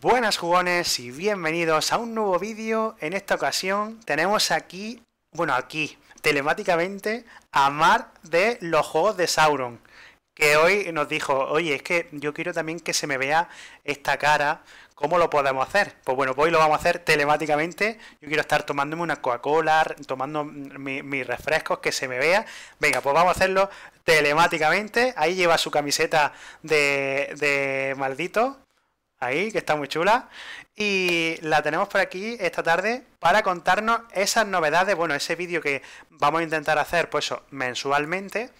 Buenas jugones y bienvenidos a un nuevo vídeo. En esta ocasión tenemos aquí, bueno aquí, telemáticamente, a Mar de los juegos de Sauron. Que hoy nos dijo, oye, es que yo quiero también que se me vea esta cara. ¿Cómo lo podemos hacer? Pues bueno, pues hoy lo vamos a hacer telemáticamente. Yo quiero estar tomándome una Coca-Cola, tomando mis refrescos, que se me vea. Venga, pues vamos a hacerlo telemáticamente. Ahí lleva su camiseta de, de maldito, ahí, que está muy chula. Y la tenemos por aquí esta tarde para contarnos esas novedades. Bueno, ese vídeo que vamos a intentar hacer, pues mensualmente,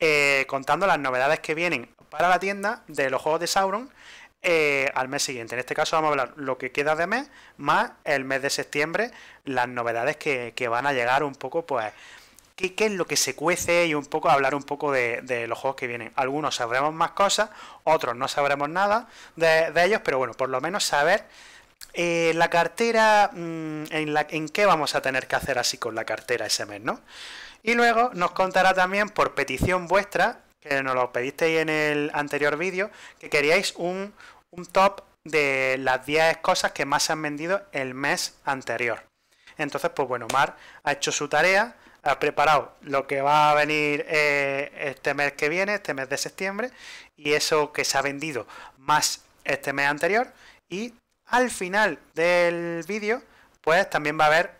eh, contando las novedades que vienen para la tienda de los juegos de Sauron. Eh, al mes siguiente. En este caso vamos a hablar lo que queda de mes, más el mes de septiembre, las novedades que, que van a llegar un poco, pues, qué, es lo que se cuece y un poco hablar un poco de, los juegos que vienen. Algunos sabremos más cosas, otros no sabremos nada de, ellos, pero bueno, por lo menos saber eh, la cartera, mm, en, la, en qué vamos a tener que hacer así con la cartera ese mes, ¿no? Y luego nos contará también por petición vuestra, que nos lo pedisteis en el anterior vídeo, que queríais un, un top de las 10 cosas que más se han vendido el mes anterior. Entonces, pues bueno, Mar ha hecho su tarea ha ah, preparado lo que va a venir eh, este mes que viene, este mes de septiembre, y eso que se ha vendido más este mes anterior. Y al final del vídeo, pues también va a haber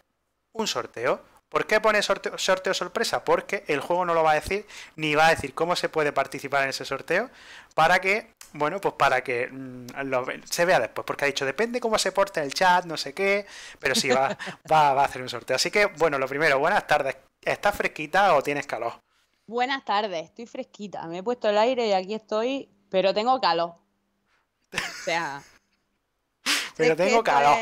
un sorteo. ¿Por qué pone sorteo, sorpresa? Porque el juego no lo va a decir, ni va a decir cómo se puede participar en ese sorteo, para que, bueno, pues para que mm, se vea después, porque ha dicho, depende cómo se porte en el chat, no sé qué, pero sí va, va, a hacer un sorteo. Así que, bueno, lo primero, buenas tardes, ¿Estás fresquita o tienes calor? Buenas tardes, estoy fresquita. Me he puesto el aire y aquí estoy, pero tengo calor. O sea. pero tengo calor.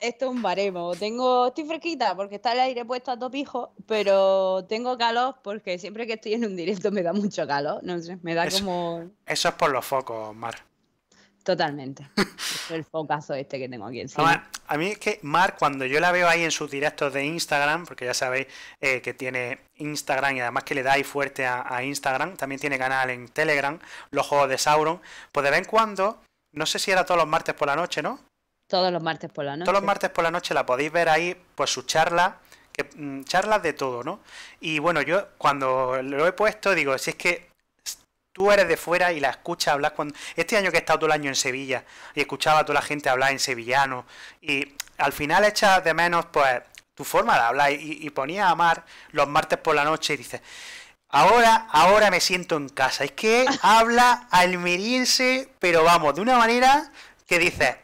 esto es un baremo. Tengo, estoy fresquita porque está el aire puesto a topijo, pero tengo calor porque siempre que estoy en un directo me da mucho calor. No sé, me da como. Eso es por los focos, Mar. Totalmente. es el focazo este que tengo aquí encima. a mí es que Mar, cuando yo la veo ahí en sus directos de Instagram, porque ya sabéis eh, que tiene Instagram y además que le da ahí fuerte a, Instagram, también tiene canal en Telegram, los juegos de Sauron, pues de vez en cuando, no sé si era todos los martes por la noche, ¿no? Todos los martes por la noche. Todos los martes por la noche la podéis ver ahí, pues sus charlas mm, charlas de todo, ¿no? Y bueno, yo cuando lo he puesto digo, si es que tú eres de fuera y la escuchas hablar cuando... Este año que he estado todo el año en Sevilla y escuchaba a toda la gente hablar en sevillano y al final echas de menos pues tu forma de hablar y, ponías ponía a Mar los martes por la noche y dices, ahora, ahora me siento en casa. Es que habla almeriense, pero vamos, de una manera que dices,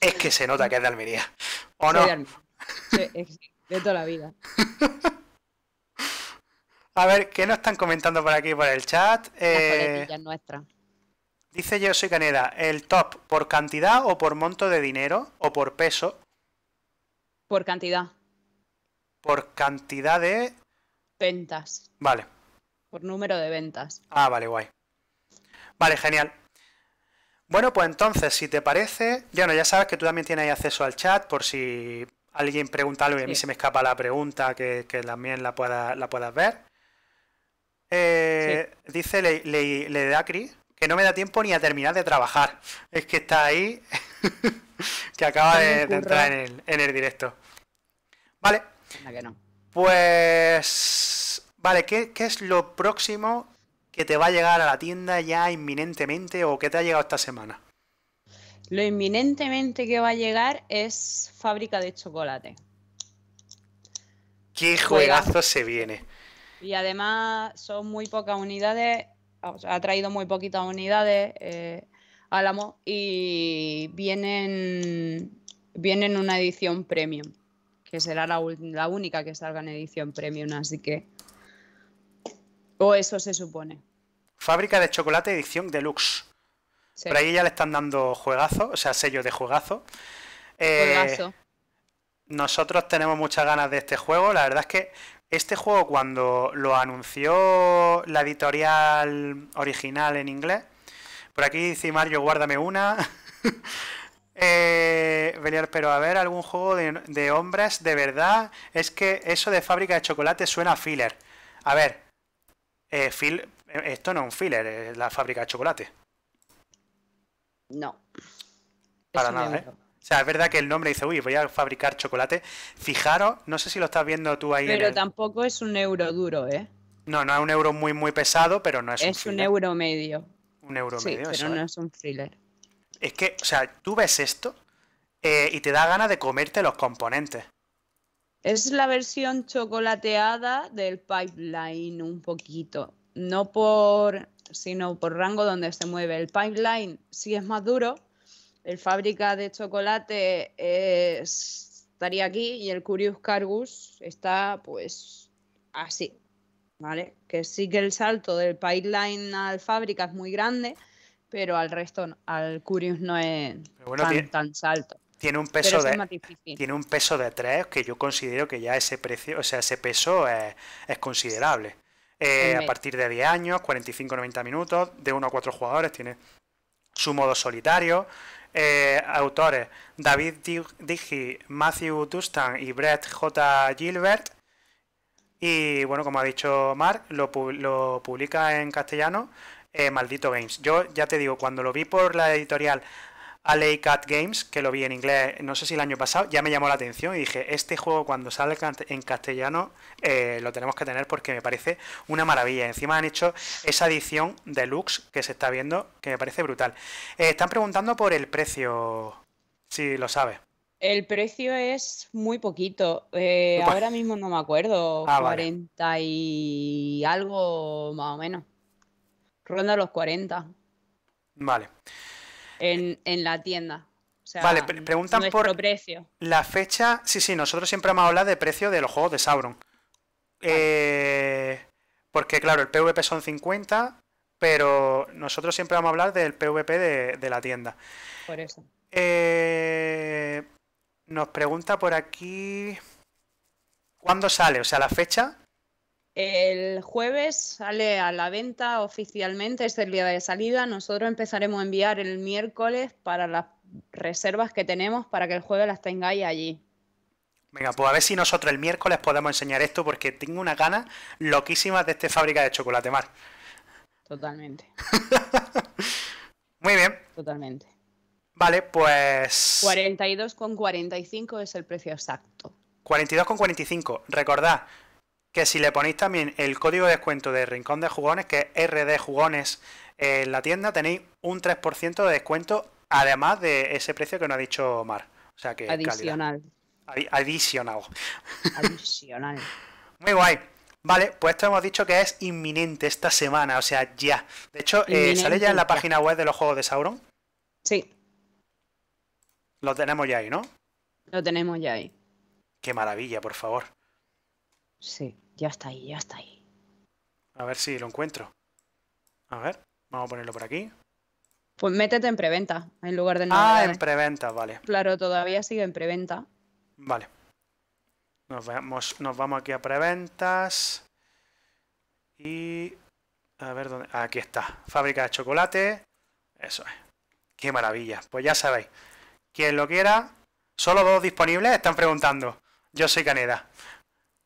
es que se nota que es de Almería. ¿O no? de toda la vida. A ver, ¿qué nos están comentando por aquí, por el chat? Eh, nuestra. Dice yo soy Caneda, ¿el top por cantidad o por monto de dinero o por peso? Por cantidad. Por cantidad de... Ventas. Vale. Por número de ventas. Ah, vale, guay. Vale, genial. Bueno, pues entonces, si te parece, ya no, ya sabes que tú también tienes acceso al chat por si alguien pregunta algo y a mí se me escapa la pregunta, que, también la puedas la puedas ver. Eh, dice le, le, que no me da tiempo ni a terminar de trabajar. Es que está ahí, que acaba de, entrar en el, directo. Vale. Pues... Vale, ¿qué, es lo próximo que te va a llegar a la tienda ya inminentemente o que te ha llegado esta semana? Lo inminentemente que va a llegar es fábrica de chocolate. ¿Qué juegazo se viene? Y además son muy pocas unidades, ha traído muy poquitas unidades eh, Álamo y vienen, vienen una edición premium, que será la, única que salga en edición premium, así que... O eso se supone. Fábrica de chocolate edición deluxe. Por ahí ya le están dando juegazo, o sea, sello de juegazo. Eh, juegazo. Nosotros tenemos muchas ganas de este juego. La verdad es que este juego cuando lo anunció la editorial original en inglés, por aquí dice Mario, guárdame una. Eh, pero a ver, algún juego de, hombres, de verdad, es que eso de fábrica de chocolate suena filler. A ver, eh, eh, esto no es un filler, es la fábrica de chocolate. No. Para nada, ¿eh? O sea, es verdad que el nombre dice, uy, voy a fabricar chocolate. Fijaros, no sé si lo estás viendo tú ahí. Pero tampoco es un euro duro, ¿eh? No, no es un euro muy, muy pesado, pero no es, un un. Es un euro medio. Un euro sí, pero no es un thriller. Es que, o sea, tú ves esto eh, y te da ganas de comerte los componentes. Es la versión chocolateada del pipeline un poquito. No por. sino por rango donde se mueve. El pipeline Si es más duro, el fábrica de chocolate eh, estaría aquí y el Curious Cargus está pues así, ¿vale? Que sí que el salto del pipeline al fábrica es muy grande, pero al resto, al Curious no es tan, salto. Tiene un peso de tiene un peso de 3 que yo considero que ya ese precio, o sea, ese peso es, considerable. Eh, a partir de 10 años, 45-90 minutos, de uno a 4 jugadores, tiene su modo solitario, eh, autores, David Digi, Matthew Dustan y Brett J. Gilbert. Y bueno, como ha dicho Mark, lo, publica en castellano eh, Maldito Games. Yo ya te digo, cuando lo vi por la editorial LA Cat Games, que lo vi en inglés, no sé si el año pasado, ya me llamó la atención y dije, este juego cuando sale en castellano eh, lo tenemos que tener porque me parece una maravilla. Encima han hecho esa edición deluxe que se está viendo, que me parece brutal. Eh, están preguntando por el precio, si lo sabes. El precio es muy poquito. Eh, ahora mismo no me acuerdo. 40 ah, y algo más o menos. Ronda los 40. Vale en, la tienda. vale, preguntan por precio. la fecha. Sí, sí, nosotros siempre vamos a hablar de precio de los juegos de Sauron. Eh, porque, claro, el PvP son 50, pero nosotros siempre vamos a hablar del PvP de, de la tienda. Por eso. Eh, nos pregunta por aquí. ¿Cuándo sale? O sea, la fecha el jueves sale a la venta oficialmente, es el día de salida. Nosotros empezaremos a enviar el miércoles para las reservas que tenemos para que el jueves las tengáis allí. Venga, pues a ver si nosotros el miércoles podemos enseñar esto porque tengo una gana loquísima de esta fábrica de chocolate mar. Totalmente. Muy bien. Totalmente. Vale, pues... 42,45 es el precio exacto. 42,45. Recordad, que si le ponéis también el código de descuento de Rincón de Jugones, que es RD Jugones en la tienda, tenéis un 3% de descuento, además de ese precio que nos ha dicho Omar O sea que adicional. adicional. Adicional. Muy guay. Vale, pues esto hemos dicho que es inminente esta semana, o sea, ya. De hecho, eh, ¿sale ya en la página web de los juegos de Sauron? Sí. Lo tenemos ya ahí, ¿no? Lo tenemos ya ahí. Qué maravilla, por favor. Sí. Ya está ahí, ya está ahí. A ver si lo encuentro. A ver, vamos a ponerlo por aquí. Pues métete en preventa, en lugar de... Ah, en ¿eh? preventa, vale. Claro, todavía sigue en preventa. Vale. Nos vamos, nos vamos aquí a preventas. Y... A ver dónde... Aquí está. Fábrica de chocolate. Eso es. Qué maravilla. Pues ya sabéis. Quien lo quiera, solo dos disponibles, están preguntando. Yo soy Caneda.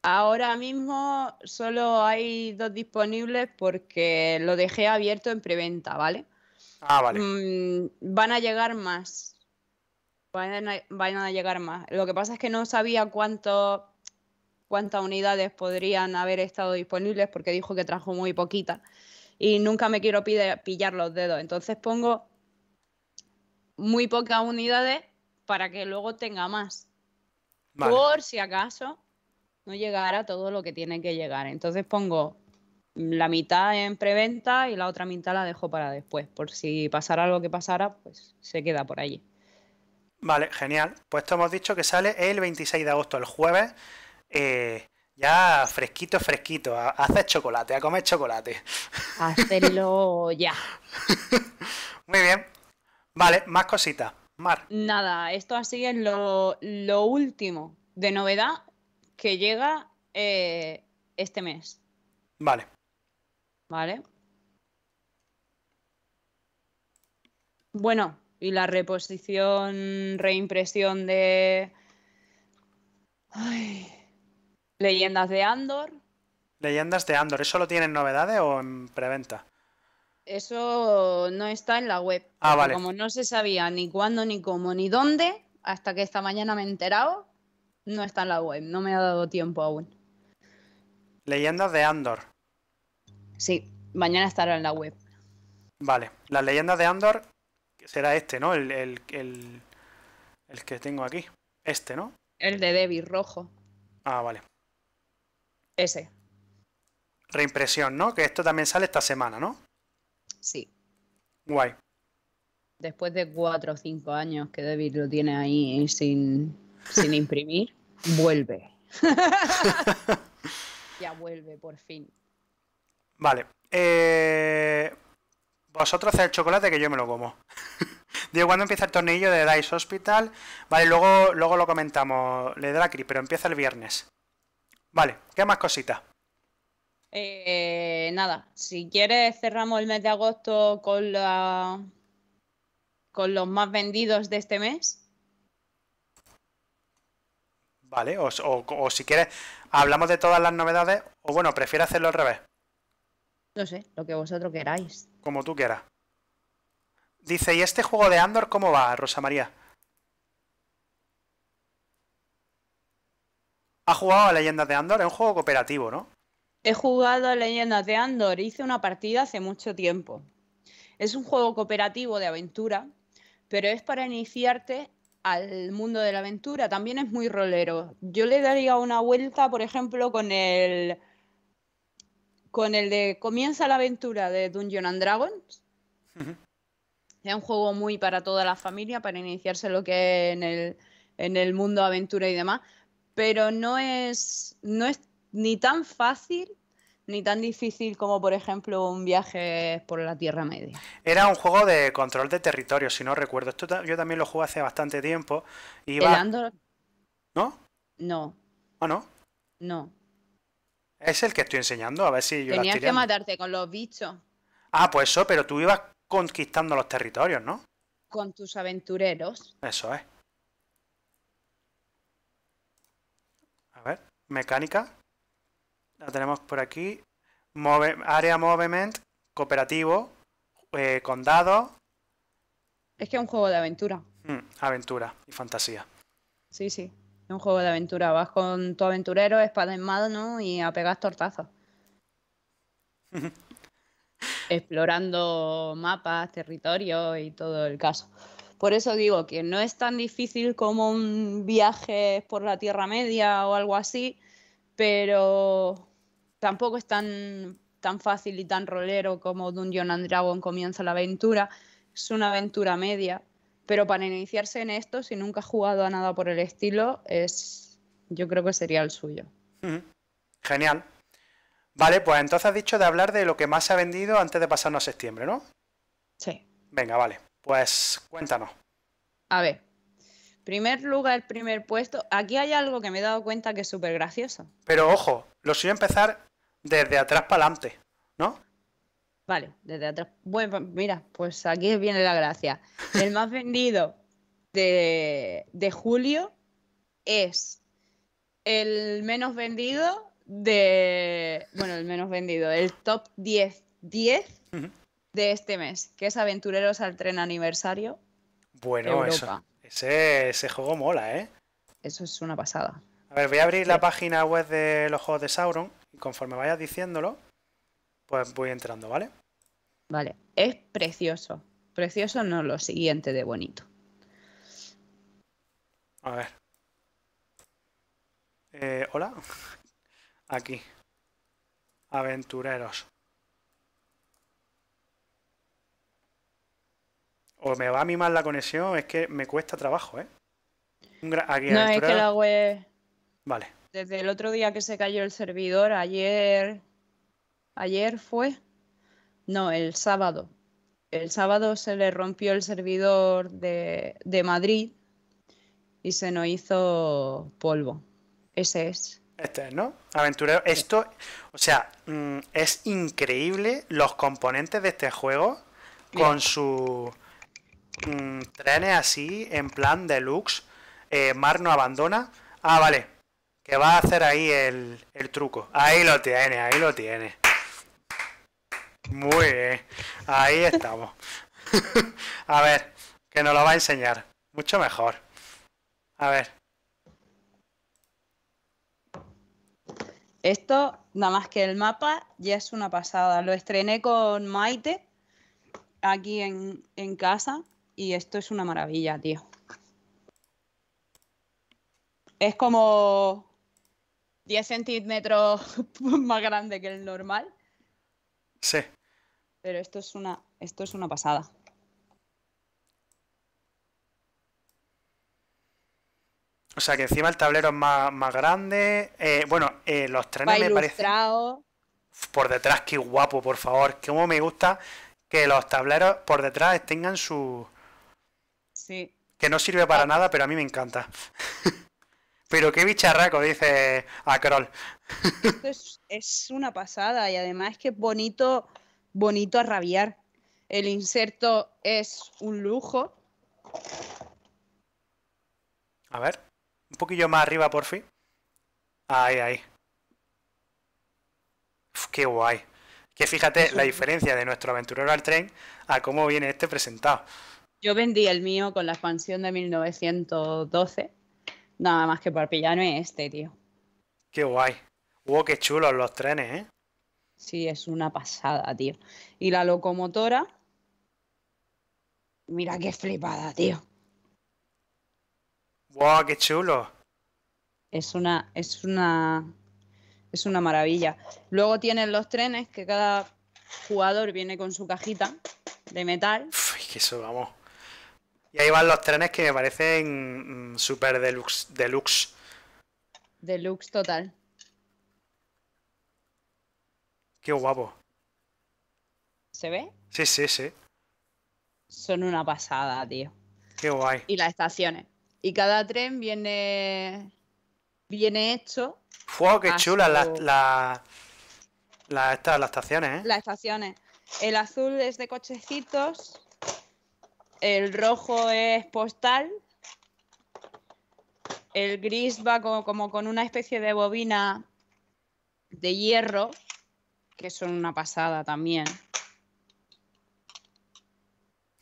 Ahora mismo solo hay dos disponibles porque lo dejé abierto en preventa, ¿vale? Ah, vale. Mm, van a llegar más. Van a, llegar más. Lo que pasa es que no sabía cuántas unidades podrían haber estado disponibles porque dijo que trajo muy poquitas. Y nunca me quiero pillar los dedos. Entonces pongo muy pocas unidades para que luego tenga más. Por si acaso no llegara todo lo que tiene que llegar. Entonces pongo la mitad en preventa y la otra mitad la dejo para después. Por si pasara algo que pasara, pues se queda por allí. Vale, genial. Pues esto hemos dicho que sale el 26 de agosto, el jueves. Eh, ya fresquito, fresquito. A hacer chocolate, a comer chocolate. Hacerlo ya. Muy bien. Vale, más cositas. Mar. Nada, esto así es lo, lo último de novedad que llega eh, este mes. Vale. Vale. Bueno, y la reposición, reimpresión de... Leyendas de Andor. Leyendas de Andor, ¿eso lo tienen novedades o en preventa? Eso no está en la web. Ah, vale. Como no se sabía ni cuándo, ni cómo, ni dónde, hasta que esta mañana me he enterado, no está en la web, no me ha dado tiempo aún. Leyendas de Andor. Sí, mañana estará en la web. Vale, las leyendas de Andor será este, ¿no? El, el, que tengo aquí. Este, ¿no? El de Debbie, rojo. Ah, vale. Ese. Reimpresión, ¿no? Que esto también sale esta semana, ¿no? Sí. Guay. Después de cuatro o cinco años que David lo tiene ahí sin, sin imprimir, vuelve. ya vuelve, por fin. Vale. Eh, vosotros hacéis el chocolate que yo me lo como. Digo, ¿cuándo empieza el tornillo de Dice Hospital? Vale, luego, luego lo comentamos, le da pero empieza el viernes. Vale, ¿qué más cositas? Eh, nada, si quieres cerramos el mes de agosto con la con los más vendidos de este mes. Vale, o, si quieres, hablamos de todas las novedades, o bueno, prefiero hacerlo al revés. No sé, lo que vosotros queráis. Como tú quieras. Dice, ¿y este juego de Andor cómo va, Rosa María? ¿Ha jugado a Leyendas de Andor? Es un juego cooperativo, ¿no? He jugado a Leyendas de Andor, hice una partida hace mucho tiempo. Es un juego cooperativo de aventura, pero es para iniciarte al mundo de la aventura, también es muy rolero. Yo le daría una vuelta, por ejemplo, con el con el de Comienza la aventura de Dungeon and Dragons. Es un juego muy para toda la familia, para iniciarse lo que es en el, en el mundo aventura y demás. Pero no es, no es ni tan fácil ni tan difícil como, por ejemplo, un viaje por la Tierra Media. Era un juego de control de territorio, si no recuerdo. Esto yo también lo jugué hace bastante tiempo. Iba... No. ¿Ah, no? No. Es el que estoy enseñando, a ver si yo. Tenías que matarte con los bichos. Ah, pues eso, pero tú ibas conquistando los territorios, ¿no? Con tus aventureros. Eso es. A ver, mecánica. La tenemos por aquí. área Movement, cooperativo, eh, condado. Es que es un juego de aventura. Hmm, aventura y fantasía. Sí, sí. Es un juego de aventura. Vas con tu aventurero, espada en mano y a pegar tortazos. Explorando mapas, territorio y todo el caso. Por eso digo que no es tan difícil como un viaje por la Tierra Media o algo así, pero tampoco es tan, tan fácil y tan rolero como Dungeon and Dragon comienza la aventura. Es una aventura media, pero para iniciarse en esto, si nunca ha jugado a nada por el estilo, es yo creo que sería el suyo. Genial. Vale, pues entonces has dicho de hablar de lo que más se ha vendido antes de pasarnos a septiembre, ¿no? Sí. Venga, vale. Pues cuéntanos. A ver. Primer lugar, el primer puesto. Aquí hay algo que me he dado cuenta que es súper gracioso. Pero ojo, lo suyo empezar desde atrás para adelante, ¿no? Vale, desde atrás. Bueno, mira, pues aquí viene la gracia. El más vendido de, de julio es el menos vendido de. Bueno, el menos vendido, el top 10, 10 de este mes, que es Aventureros al Tren Aniversario. Bueno, eso, ese, ese juego mola, ¿eh? Eso es una pasada. A ver, voy a abrir la página web de los juegos de Sauron conforme vayas diciéndolo, pues voy entrando, ¿vale? Vale, es precioso. Precioso no lo siguiente de bonito. A ver. Eh, Hola. Aquí. Aventureros. O me va a mimar la conexión, es que me cuesta trabajo, ¿eh? Aquí, no, que web... Vale desde el otro día que se cayó el servidor, ayer, ayer fue, no, el sábado. El sábado se le rompió el servidor de, Madrid y se nos hizo polvo. Ese es. Este ¿no? Aventurero. Esto, o sea, mm, es increíble los componentes de este juego con su mm, trenes así, en plan deluxe. Eh, Mar no abandona. Ah, vale que va a hacer ahí el, truco. Ahí lo tiene, ahí lo tiene. Muy bien, ahí estamos. a ver, que nos lo va a enseñar. Mucho mejor. A ver. Esto, nada más que el mapa, ya es una pasada. Lo estrené con Maite aquí en casa y esto es una maravilla, tío. Es como 10 centímetros más grande que el normal. Sí. Pero esto es una, esto es una pasada. O sea que encima el tablero es más, grande. Eh, bueno, eh, los trenes me parecen. Por detrás, qué guapo, por favor. como me gusta que los tableros por detrás tengan su. Sí. Que no sirve para ah. nada, pero a mí me encanta. Pero qué bicharraco, dice a es, una pasada y además es que bonito, bonito a rabiar. El inserto es un lujo. A ver, un poquillo más arriba por fin. Ahí, ahí. qué guay. Que fíjate la diferencia de nuestro aventurero al tren a cómo viene este presentado. Yo vendí el mío con la expansión de 1912 Nada más que para pillarme es este, tío. Qué guay. Wow, qué chulos los trenes, ¿eh? Sí, es una pasada, tío. Y la locomotora. Mira qué flipada, tío. ¡Wow! ¡Qué chulo! Es una. Es una. Es una maravilla. Luego tienen los trenes que cada jugador viene con su cajita de metal. Uy, que eso, vamos. Y ahí van los trenes que me parecen mm, ...súper deluxe. Deluxe, deluxe total. Qué guapo. ¿Se ve? Sí, sí, sí. Son una pasada, tío. Qué guay. Y las estaciones. Y cada tren viene. Viene hecho. ¡Fuego, qué chula las las estaciones, ¿eh? Las estaciones. El azul es de cochecitos. El rojo es postal. El gris va como, con una especie de bobina de hierro, que son una pasada también.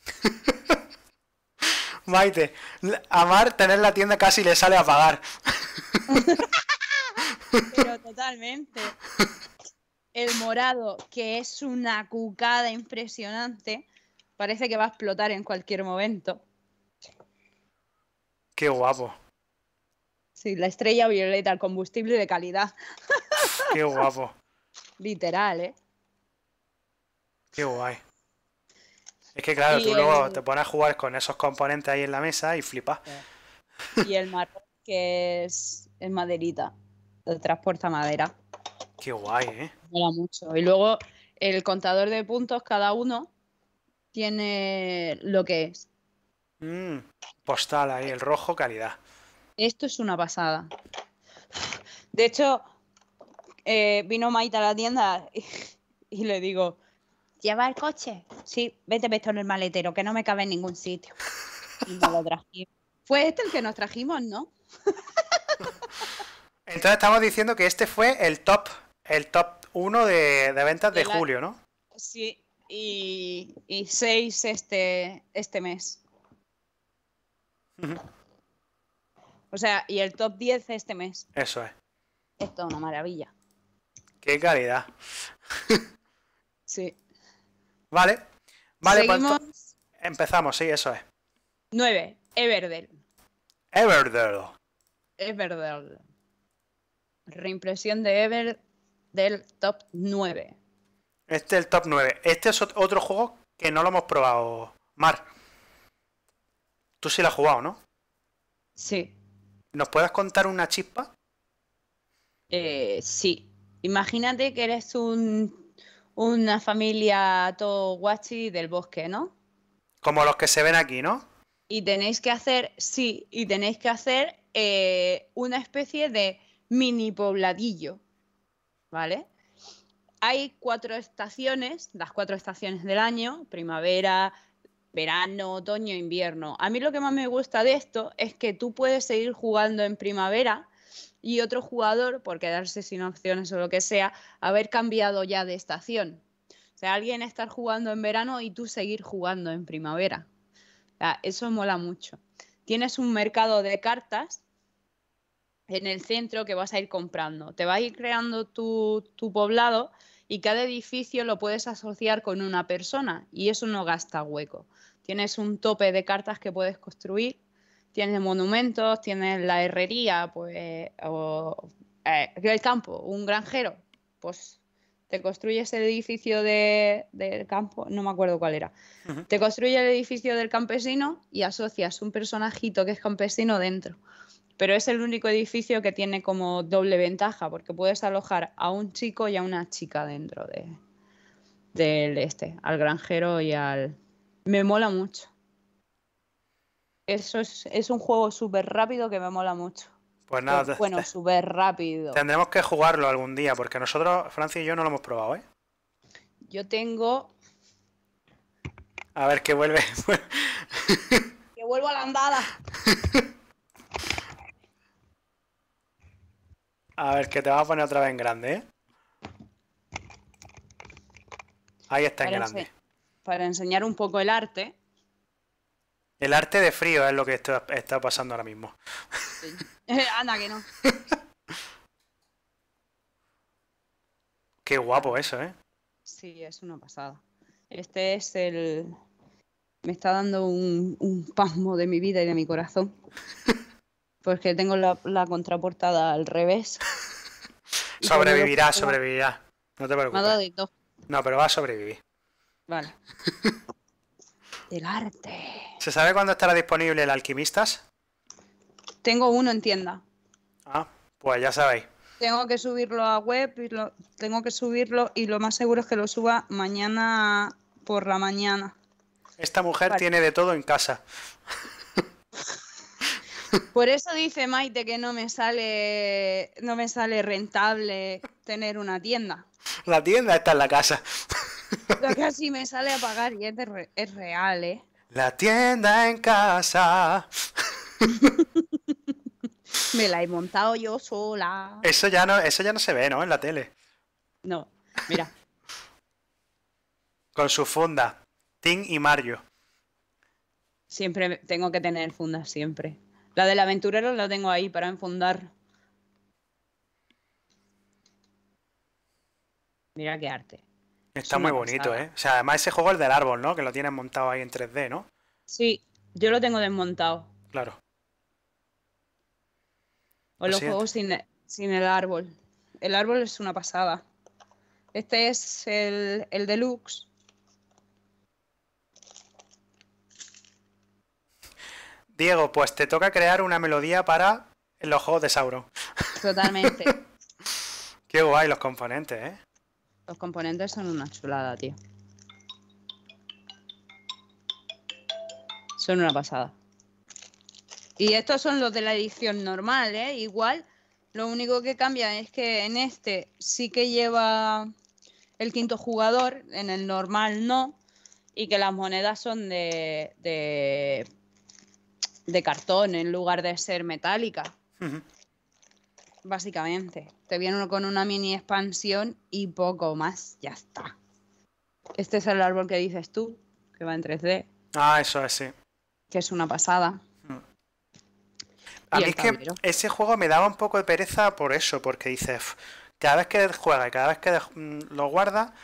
Maite, Mar tener la tienda casi le sale a pagar. Pero totalmente. El morado, que es una cucada impresionante. Parece que va a explotar en cualquier momento. Qué guapo. Sí, la estrella violeta, el combustible de calidad. Qué guapo. Literal, ¿eh? Qué guay. Es que claro, tú luego te pones a jugar con esos componentes ahí en la mesa y flipas. Y el marrón que es, en maderita, el transporta madera. Qué guay, ¿eh? Mola mucho. Y luego el contador de puntos cada uno tiene lo que es. Mm, postal ahí, el rojo, calidad. Esto es una pasada. De hecho, eh, vino Maita a la tienda y, le digo, ¿lleva el coche? Sí, vete esto en el maletero, que no me cabe en ningún sitio. Y me lo trajimos. Fue este el que nos trajimos, ¿no? Entonces estamos diciendo que este fue el top, el top uno de, ventas de, julio, ¿no? Sí, y, seis este, este mes. O sea, y el top 10 este mes. Eso es. Esto es una maravilla. Qué calidad. sí. Vale. Vale, pues empezamos, sí, eso es. 9. Everdell. Everdell. Everdell. Reimpresión de Everdell top 9. Este es el top 9. Este es otro juego que no lo hemos probado. Mar, tú sí lo has jugado, ¿no? Sí. ¿Nos puedes contar una chispa? Eh, sí. Imagínate que eres una familia todo guachi del bosque, ¿no? Como los que se ven aquí, ¿no? Y tenéis que hacer, sí, y tenéis que hacer eh, una especie de mini pobladillo, ¿vale? hay cuatro estaciones, las cuatro estaciones del año, primavera, verano, otoño, invierno. A mí lo que más me gusta de esto es que tú puedes seguir jugando en primavera y otro jugador, por quedarse sin opciones o lo que sea, haber cambiado ya de estación. O sea, alguien estar jugando en verano y tú seguir jugando en primavera. O sea, eso mola mucho. Tienes un mercado de cartas en el centro que vas a ir comprando. Te vas a ir creando tu, tu poblado y cada edificio lo puedes asociar con una persona y eso no gasta hueco. Tienes un tope de cartas que puedes construir, tienes monumentos, tienes la herrería, pues, o eh, el campo, un granjero, pues te construyes el edificio del campo, no me acuerdo cuál era, te construye el edificio del campesino y asocias un personajito que es campesino dentro pero es el único edificio que tiene como doble ventaja, porque puedes alojar a un chico y a una chica dentro de, del este, al granjero y al... Me mola mucho. Eso es, un juego súper rápido que me mola mucho. Pues nada, bueno, súper rápido. Tendremos que jugarlo algún día, porque nosotros, Francia y yo, no lo hemos probado, ¿eh? Yo tengo... A ver, que vuelve. que vuelvo a la andada. A ver, que te vas a poner otra vez en grande, ¿eh? Ahí está en grande. para enseñar un poco el arte. El arte de frío es lo que está, pasando ahora mismo. Anda, que no. Qué guapo eso, ¿eh? Sí, es una pasada. Este es el... Me está dando un, un pasmo de mi vida y de mi corazón. porque tengo la, contraportada al revés. sobrevivirá, sobrevivirá. No te preocupes. No, pero va a sobrevivir. Vale. El arte. ¿Se sabe cuándo estará disponible el Alquimistas? Tengo uno en tienda. Ah, pues ya sabéis. Tengo que subirlo a web, y lo, tengo que subirlo y lo más seguro es que lo suba mañana por la mañana. Esta mujer tiene de todo en casa. Por eso dice Maite que no me sale, no me sale rentable tener una tienda. La tienda está en la casa. La casi me sale a pagar y es, real, ¿eh? La tienda en casa. me la he montado yo sola. Eso ya no, eso ya no se ve, ¿no? En la tele. No, mira. Con su funda. Tim y Mario. Siempre tengo que tener funda, siempre. La del aventurero la tengo ahí para enfundar. Mira qué arte. Está muy bonito, ¿eh? O sea, además ese juego es del árbol, ¿no? Que lo tienes montado ahí en 3D, ¿no? Sí, yo lo tengo desmontado. Claro. O los juegos sin, el árbol. El árbol es una pasada. Este es el, el deluxe Diego, pues te toca crear una melodía para los juegos de Sauro. Totalmente. Qué guay los componentes, ¿eh? Los componentes son una chulada, tío. Son una pasada. Y estos son los de la edición normal, ¿eh? Igual, lo único que cambia es que en este sí que lleva el quinto jugador, en el normal no, y que las monedas son de, de de cartón en lugar de ser metálica. Básicamente, te viene uno con una mini expansión y poco más, ya está. Este es el árbol que dices tú, que va en 3D. Ah, eso es, sí. Que es una pasada. es que ese juego me daba un poco de pereza por eso, porque dices, cada vez que juega, cada vez que mm, lo guarda,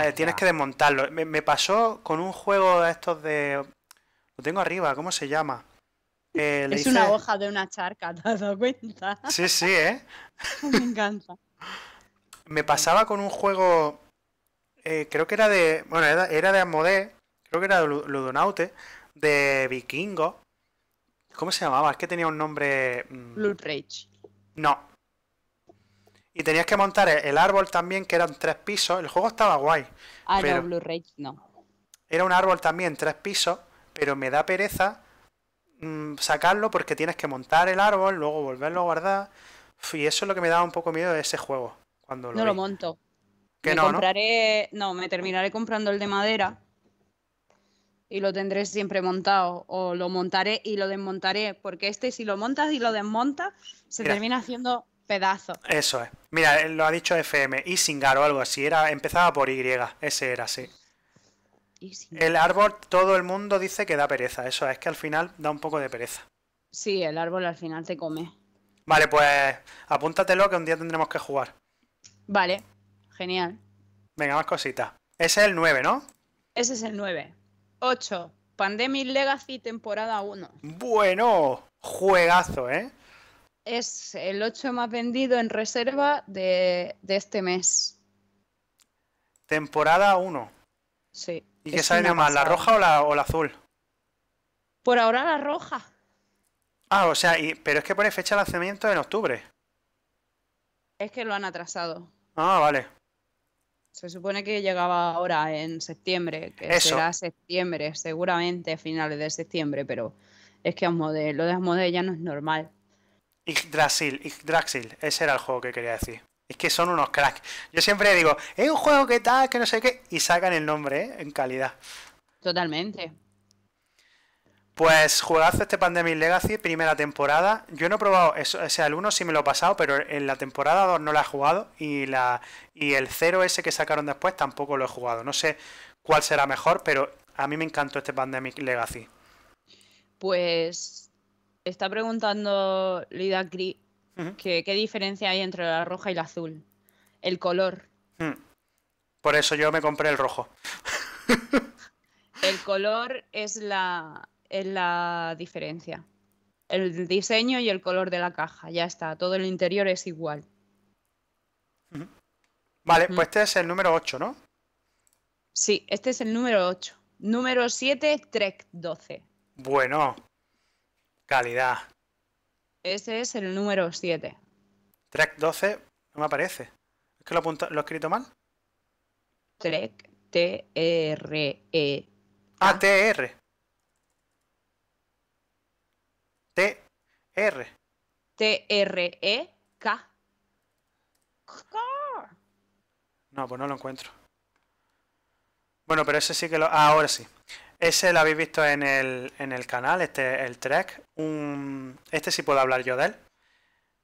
eh, tienes que desmontarlo. Me, me pasó con un juego de estos de lo tengo arriba, ¿cómo se llama? Eh, es una hoja de una charca, ¿te has dado cuenta? Sí, sí, ¿eh? Me encanta. Me pasaba con un juego, eh, creo que era de, bueno, era, de Amodé, creo que era de Ludonaute, de Vikingo. ¿Cómo se llamaba? Es que tenía un nombre... Blue mm, Rage. No. Y tenías que montar e-, el árbol también, que eran tres pisos. El juego estaba guay. Ah, no, Blue Rage no. Era un árbol también, tres pisos, pero me da pereza Mm, sacarlo porque tienes que montar el árbol, luego volverlo a guardar. Y eso es lo que me daba un poco miedo de ese juego. Cuando lo no lo monto. Que no, compraré, ¿no? me terminaré comprando el de madera y lo tendré siempre montado. O lo montaré y lo desmontaré. Porque este, si lo montas y lo desmontas, se termina haciendo pedazo Eso es. Mira, eh, lo ha dicho FM, y singar o algo así. Era, empezaba por Y, ese era, sí. El árbol, todo el mundo dice que da pereza. Eso es que al final da un poco de pereza. Sí, el árbol al final te come. Vale, pues apúntatelo que un día tendremos que jugar. Vale, genial. Venga, más cositas. Ese es el 9, ¿no? Ese es el 9. 8. Pandemic Legacy temporada 1. Bueno, juegazo, ¿eh? Es el 8 más vendido en reserva de, de este mes. Temporada 1. Sí. ¿Y qué sale más, la roja o la, o la azul? Por ahora la roja. Ah, o sea, y, pero es que pone fecha de lanzamiento en octubre. Es que lo han atrasado. Ah, vale. Se supone que llegaba ahora en septiembre, que Eso. será septiembre, seguramente finales de septiembre, pero es que lo de Asmode ya no es normal. Yggdrasil, Yggdrasil, ese era el juego que quería decir. Es que son unos cracks. Yo siempre digo, es un juego que tal, que no sé qué, y sacan el nombre, ¿eh? En calidad. Totalmente. Pues jugaste este Pandemic Legacy, primera temporada. Yo no he probado, eso, o sea, 1 sí me lo he pasado, pero en la temporada 2 no la he jugado. Y, la, y el 0 ese que sacaron después tampoco lo he jugado. No sé cuál será mejor, pero a mí me encantó este Pandemic Legacy. Pues está preguntando Lida ¿Qué, diferencia hay entre la roja y la azul? El color. Hmm. Por eso yo me compré el rojo. el color es la, la diferencia. El diseño y el color de la caja, ya está. Todo el interior es igual. Vale, pues este es el número 8, ¿no? Sí, este es el número 8. Número 7, Trek 12. Bueno, calidad. Ese es el número 7. Track 12 no me aparece. ¿Es que lo, he escrito mal? Track T-R-E. E. Ah, T-R. E T-R. E T-R-E-K. No, pues no lo encuentro. Bueno, pero ese sí que lo. Ah, ahora sí. Ese lo habéis visto en el, en el canal, este el track. Un, este sí puedo hablar yo de él.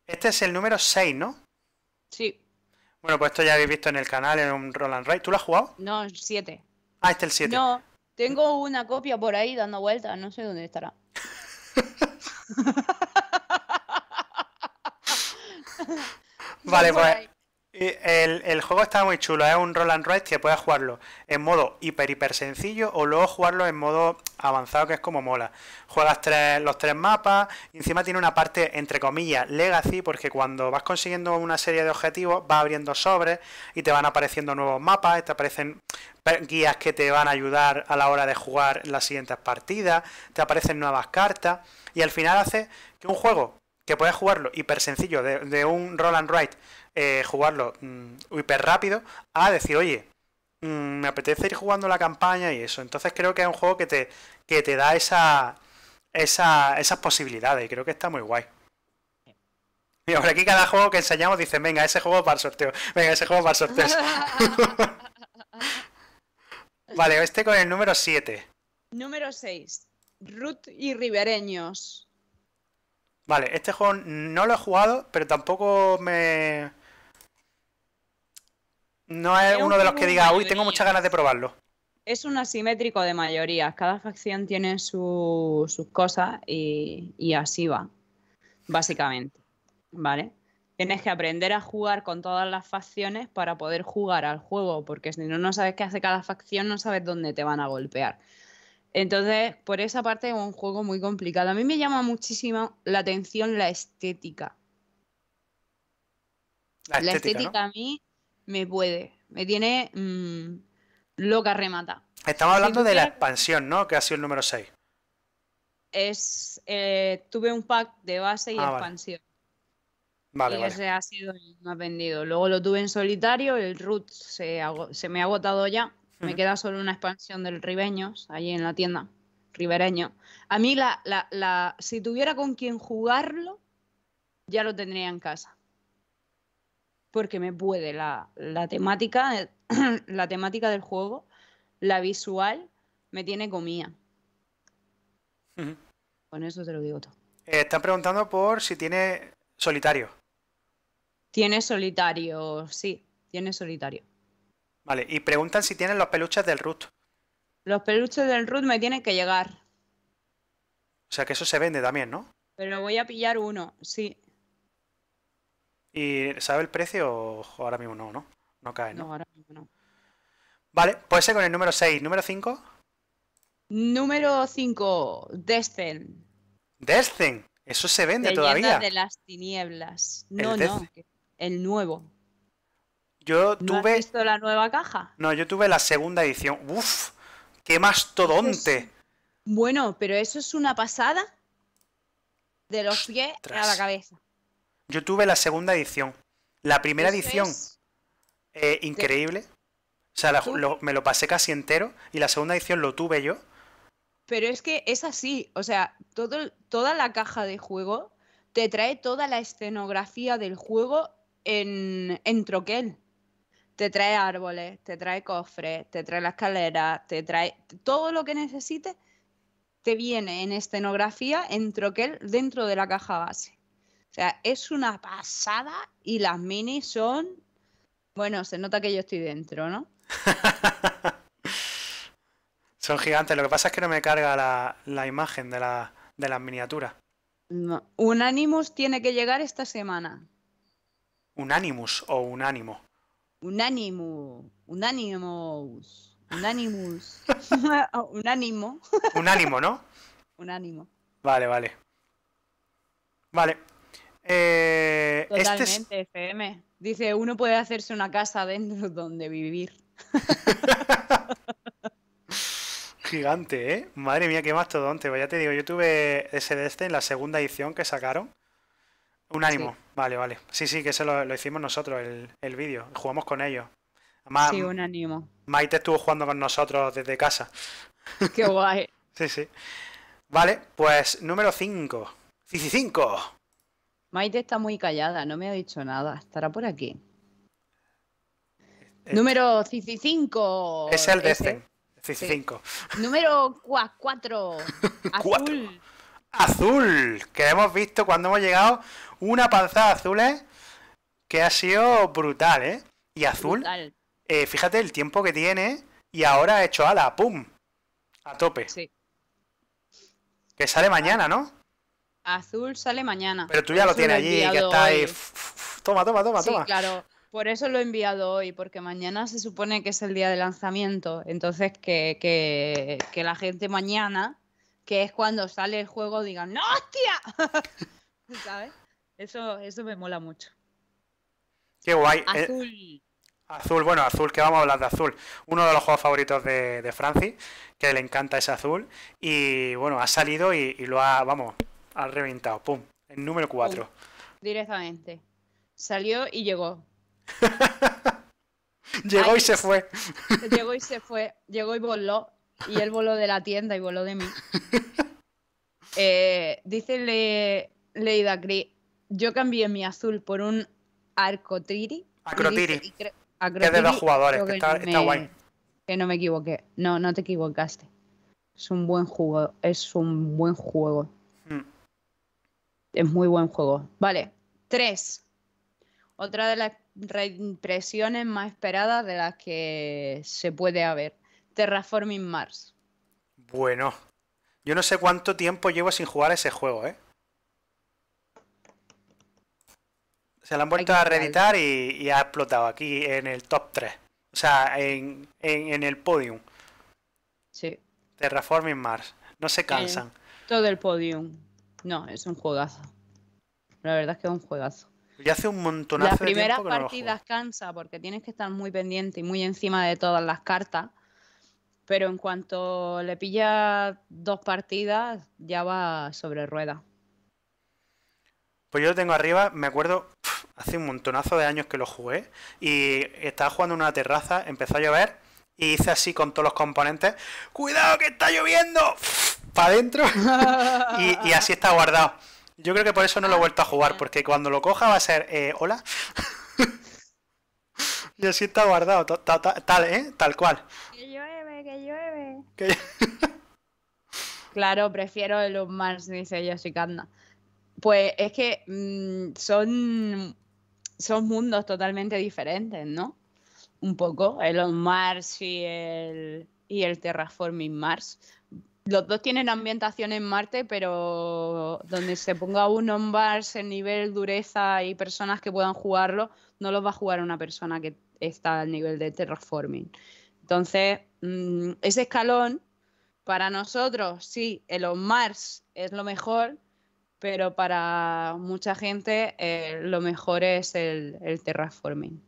Este es el número 6, ¿no? Sí. Bueno, pues esto ya habéis visto en el canal, en un Roland Ray. ¿Tú lo has jugado? No, el 7. Ah, este es el 7. No, tengo una copia por ahí dando vueltas, no sé dónde estará. vale, pues el, el, juego está muy chulo, es un Roll and Ride que puedes jugarlo en modo hiper, hiper sencillo o luego jugarlo en modo avanzado, que es como mola. Juegas tres, los tres mapas, y encima tiene una parte, entre comillas, legacy, porque cuando vas consiguiendo una serie de objetivos, vas abriendo sobres y te van apareciendo nuevos mapas, te aparecen guías que te van a ayudar a la hora de jugar las siguientes partidas, te aparecen nuevas cartas, y al final hace que un juego que puedes jugarlo hiper sencillo, de, de un Roll and Ride eh, jugarlo mm, hiper rápido a decir, oye, mm, me apetece ir jugando la campaña y eso. Entonces creo que es un juego que te, que te da esa, esa, esas posibilidades y creo que está muy guay. Y ahora aquí cada juego que enseñamos dice venga, ese juego para el sorteo, venga, ese juego para el sorteo. vale, este con el número 7. Número 6. Ruth y Ribereños. Vale, este juego no lo he jugado, pero tampoco me, no es uno de los que diga, uy, tengo muchas ganas de probarlo. Es un asimétrico de mayorías. Cada facción tiene sus cosas y, así va, básicamente. ¿Vale? Tienes que aprender a jugar con todas las facciones para poder jugar al juego, porque si no, no sabes qué hace cada facción, no sabes dónde te van a golpear. Entonces, por esa parte es un juego muy complicado. A mí me llama muchísimo la atención la estética. La estética, a mí me puede, me tiene mm, loca remata. Estamos hablando de la expansión, ¿no? Que ha sido el número 6. Es, eh, tuve un pack de base y ah, expansión. Vale. ese ha sido el más vendido. Luego lo tuve en solitario, el root se, me ha agotado ya. Me queda solo una expansión del Ribeños, allí en la tienda, Ribereño. A mí, la, la, la, si tuviera con quien jugarlo, ya lo tendría en casa porque me puede la, la temática, la temática del juego, la visual, me tiene comida. Con eso te lo digo todo. Eh, están preguntando por si tiene solitario. Tiene solitario, sí, tiene solitario. Vale, y preguntan si tienen los peluches del Root. Los peluches del Root me tienen que llegar. O sea que eso se vende también, ¿no? Pero voy a pillar uno, sí. ¿Y sabe el precio? Ahora mismo no, ¿no? No cae, ¿no? No, ahora mismo no. Vale, puede ser con el número 6. ¿Número 5? Número 5, Descen. Descen. Eso se vende todavía. de las tinieblas. No, no. El nuevo. Yo tuve. ¿No has visto la nueva caja? No, yo tuve la segunda edición. ¡Uf! ¡Qué mastodonte! Bueno, pero eso es una pasada de los pies a la cabeza. Yo tuve la segunda edición. La primera edición, eh, increíble. O sea, me lo pasé casi entero y la segunda edición lo tuve yo. Pero es que es así, o sea, todo, toda la caja de juego te trae toda la escenografía del juego en, en troquel. Te trae árboles, te trae cofres, te trae la escalera, te trae todo lo que necesites, te viene en escenografía en troquel dentro de la caja base. O sea, es una pasada y las minis son. Bueno, se nota que yo estoy dentro, ¿no? son gigantes. Lo que pasa es que no me carga la, imagen de, la, de las miniaturas. Unanimus tiene que llegar esta semana. ¿Unanimus o unánimo? Unánimo. Unánimos. Unanimus. Unánimo. Unánimo, ¿no? Unánimo. Vale, vale. Vale. Eh, este Totalmente, FM. Dice, uno puede hacerse una casa dentro donde vivir. Gigante, ¿eh? Madre mía, qué mastodonte. Pues ya te digo, yo tuve ese de este en la segunda edición que sacaron. un ánimo vale, vale. Sí, sí, que eso lo, hicimos nosotros, el, vídeo. Jugamos con ellos. sí un ánimo Maite estuvo jugando con nosotros desde casa. Qué guay. sí, sí. Vale, pues número 5. 5! Maite está muy callada, no me ha dicho nada. Estará por aquí. Eh, Número 5. Es el de este. este. Número 4. azul. azul. Que hemos visto cuando hemos llegado una panzada azules ¿eh? que ha sido brutal, ¿eh? Y azul. Eh, fíjate el tiempo que tiene y ahora ha hecho ala, ¡pum! A tope. Sí. Que sale mañana, ¿no? Azul sale mañana. Pero tú ya lo tienes allí, que está ahí. Toma, toma, toma, sí, Claro, por eso lo he enviado hoy, porque mañana se supone que es el día de lanzamiento. Entonces, que, la gente mañana, que es cuando sale el juego, digan, ¡No, hostia! ¿Sabes? Eso, eso me mola mucho. Qué guay. Eh. Azul. Azul, bueno, azul, que vamos a hablar de azul. Uno de los juegos favoritos de, Francis, que le encanta ese azul. Y bueno, ha salido y, y lo ha, vamos, ha reventado, pum, el número 4. directamente. Salió y llegó. llegó y se fue. llegó y se fue. Llegó y voló. Y él voló de la tienda y voló de mí. Eh, dice Leida Cris, yo cambié mi azul por un arco Acrotiri. Y que es de los jugadores, que, está, guay. Que no me equivoqué. No, no te equivocaste. Es un buen juego. Es un buen juego. Es muy buen juego. Vale, tres. Otra de las reimpresiones más esperadas de las que se puede haber. Terraforming Mars. Bueno, yo no sé cuánto tiempo llevo sin jugar ese juego, ¿eh? Se lo han vuelto a reeditar y, ha explotado aquí en el top 3. O sea, en, el podium. Sí. Terraforming Mars. No se cansan. todo el podium. No, es un juegazo. La verdad es que es un juegazo. Y hace un montonazo Las de partidas cansa porque tienes que estar muy pendiente y muy encima de todas las cartas. Pero en cuanto le pillas dos partidas, ya va sobre rueda. Pues yo lo tengo arriba, me acuerdo, hace un montonazo de años que lo jugué. Y estaba jugando en una terraza, empezó a llover. Y hice así con todos los componentes: ¡Cuidado que está lloviendo! para adentro y, así está guardado. Yo creo que por eso no lo he vuelto a jugar, ah. porque cuando lo coja va a ser, eh, hola. y así está guardado, tal, ¿eh? Tal cual. Que llueve, que llueve. claro, prefiero el Mars, dice Yoshikanda. Pues es que mm, son, son mundos totalmente diferentes, ¿no? Un poco, el On Mars y el, y el Terraforming Mars los dos tienen ambientación en Marte, pero donde se ponga uno en Mars en nivel, dureza y personas que puedan jugarlo, no los va a jugar una persona que está al nivel de terraforming. Entonces, mm, ese escalón, para nosotros, sí, el on Mars es lo mejor, pero para mucha gente eh, lo mejor es el, el terraforming.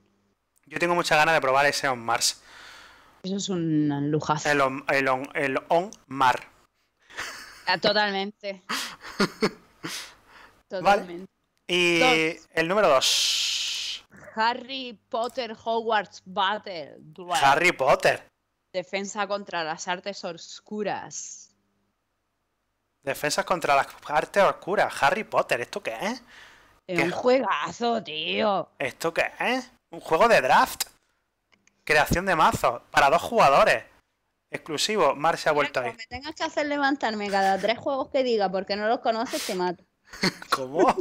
Yo tengo muchas ganas de probar ese on Mars eso es un lujazo. El on, mar. Ah, totalmente. Totalmente. Y el número 2. Harry Potter Hogwarts Battle. Harry Potter. Defensa contra las artes oscuras. defensa contra las artes oscuras. Harry Potter, ¿esto qué es? Es un juegazo, tío. ¿Esto qué es? ¿Un juego de draft? Creación de mazo, para dos jugadores. Exclusivo, Mar se ha vuelto ahí. me tengas que hacer levantarme cada tres juegos que diga porque no los conoces, te mato. ¿Cómo?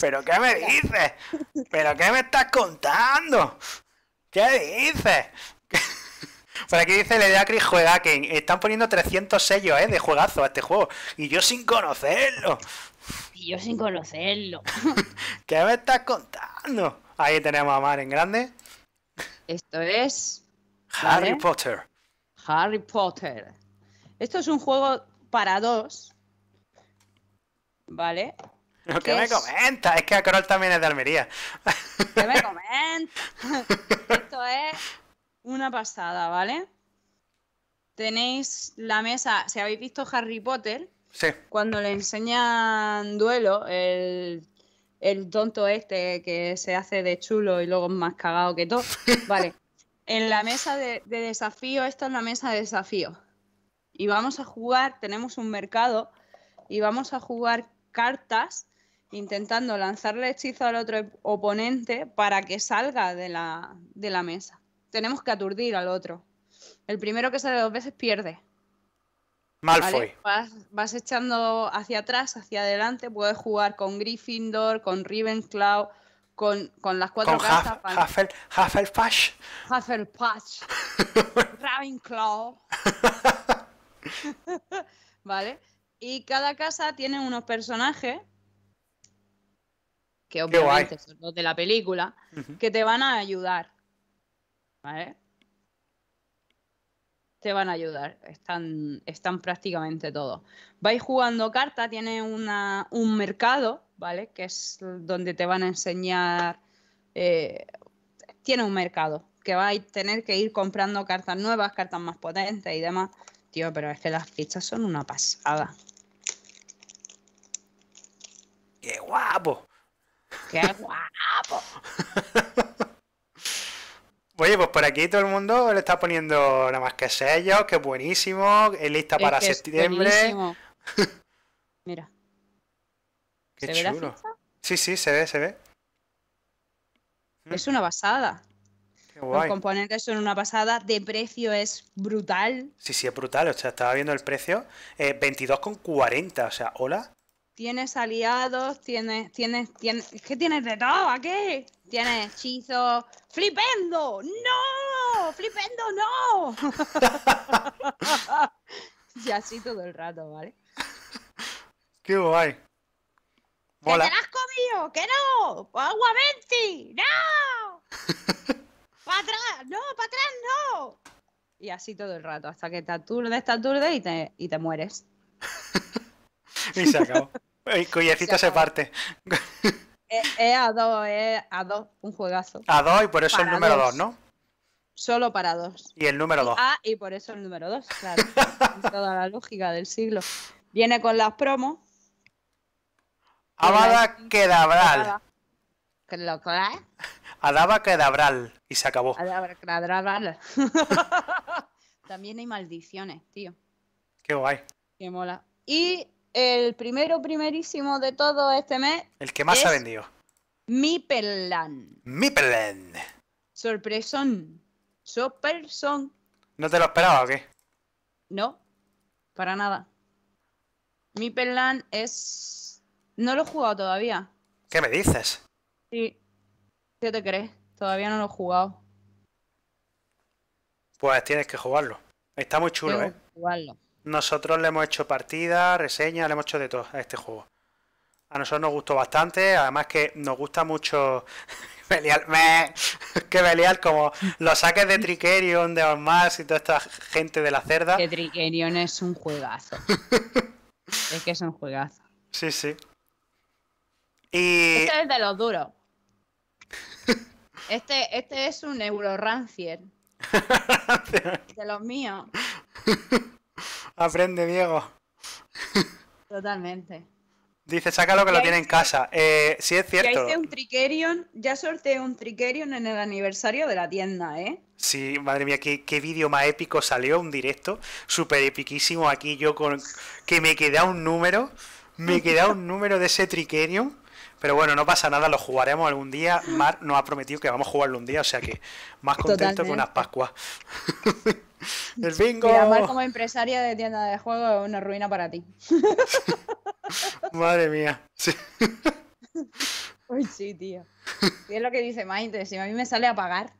¿Pero qué me dices? ¿Pero qué me estás contando? ¿Qué dices? Por aquí dice Ledacris juega que están poniendo 300 sellos eh, de juegazo a este juego. Y yo sin conocerlo. Y yo sin conocerlo. ¿Qué me estás contando? Ahí tenemos a Mar en grande. Esto es. Harry Potter. Harry Potter. Esto es un juego para dos. ¿Vale? Lo que, me comenta, es que Acorol también es de Almería. Que me comenta? Esto es una pasada, ¿vale? Tenéis la mesa, si habéis visto Harry Potter, sí. cuando le enseñan duelo, el el tonto este que se hace de chulo y luego es más cagado que todo. Vale. En la mesa de, desafío, esta es la mesa de desafío. Y vamos a jugar, tenemos un mercado y vamos a jugar cartas intentando lanzarle hechizo al otro oponente para que salga de la, de la mesa. Tenemos que aturdir al otro. El primero que sale dos veces pierde. Malfoy. vas, echando hacia atrás, hacia adelante, puedes jugar con Gryffindor, con Ravenclaw, con, con las cuatro con casas. Huffle, Hufflepuff. Hufflepuff. Ravenclaw. ¿Vale? Y cada casa tiene unos personajes que obviamente son los de la película, que te van a ayudar. ¿Vale? te van a ayudar. Están, están prácticamente todos. Vais jugando carta, tiene una, un mercado, ¿vale? Que es donde te van a enseñar. Eh, tiene un mercado que vais a tener que ir comprando cartas nuevas, cartas más potentes y demás. Tío, pero es que las fichas son una pasada. ¡Qué guapo! ¡Qué guapo! Oye, pues por aquí todo el mundo le está poniendo nada más que sellos, que buenísimo, es lista para septiembre. Mira. Qué chulo. Sí, sí, se ve, se ve. Es una basada. Qué guay. Los componentes son una basada, de precio es brutal. Sí, sí, es brutal. O sea, estaba viendo el precio. 22,40, eh, o sea, hola tienes aliados, tienes, tienes, tienes, ¿Qué tienes de todo, ¿a qué? Tienes hechizos. ¡Flipendo! ¡No! ¡Flipendo, no! y así todo el rato, ¿vale? ¡Qué guay! ¡Que te has comido! ¡Que no! ¡Pues ¡Agua 20! ¡No! ¡Para atrás! ¡No! ¡Para atrás! ¡No! Y así todo el rato, hasta que te aturdes, te aturdes y y te mueres. y se acabó. El cuyecito se, parte. Es, a dos, es a dos, un juegazo. A dos y por eso el número dos, ¿no? Solo para dos. Y el número dos. Ah, y por eso el número dos, claro. toda la lógica del siglo. Viene con las promos. Abada quedabral. ¿Qué lo que Adaba quedabral. Y se acabó. Adaba También hay maldiciones, tío. Qué guay. Qué mola. Y el primero, primerísimo de todo este mes. El que más se ha vendido. Mipelan Mipelan Sorpresón. Sorpresón. ¿No te lo esperaba o qué? No, para nada. Mipelan es. No lo he jugado todavía. ¿Qué me dices? Sí. ¿Qué te crees? Todavía no lo he jugado. Pues tienes que jugarlo. Está muy chulo, ¿eh? jugarlo. Nosotros le hemos hecho partidas, reseñas, le hemos hecho de todo a este juego. A nosotros nos gustó bastante, además que nos gusta mucho Belial, que Belial, como los saques de Trikerion, de Ormas y toda esta gente de la cerda. Que es un juegazo. es que es un juegazo. Sí, sí. Y... Este es de los duros. Este, este, es un Euro Rancier. de los míos. Aprende, Diego. Totalmente. Dice, saca lo que lo tiene en casa. Eh, sí, es cierto. Ya hice un Tricerion, ya sorteé un Tricerion en el aniversario de la tienda, ¿eh? Sí, madre mía, qué, vídeo más épico salió, un directo, súper epiquísimo aquí yo con... Que me queda un número, me queda un número de ese Tricerion pero bueno, no pasa nada, lo jugaremos algún día. Mar nos ha prometido que vamos a jugarlo un día, o sea que más contento que unas Pascuas. El bingo. Mar como empresaria de tienda de juegos es una ruina para ti. Madre mía. Sí. Uy, sí, tío. ¿Qué es lo que dice Maite, si a mí me sale a pagar.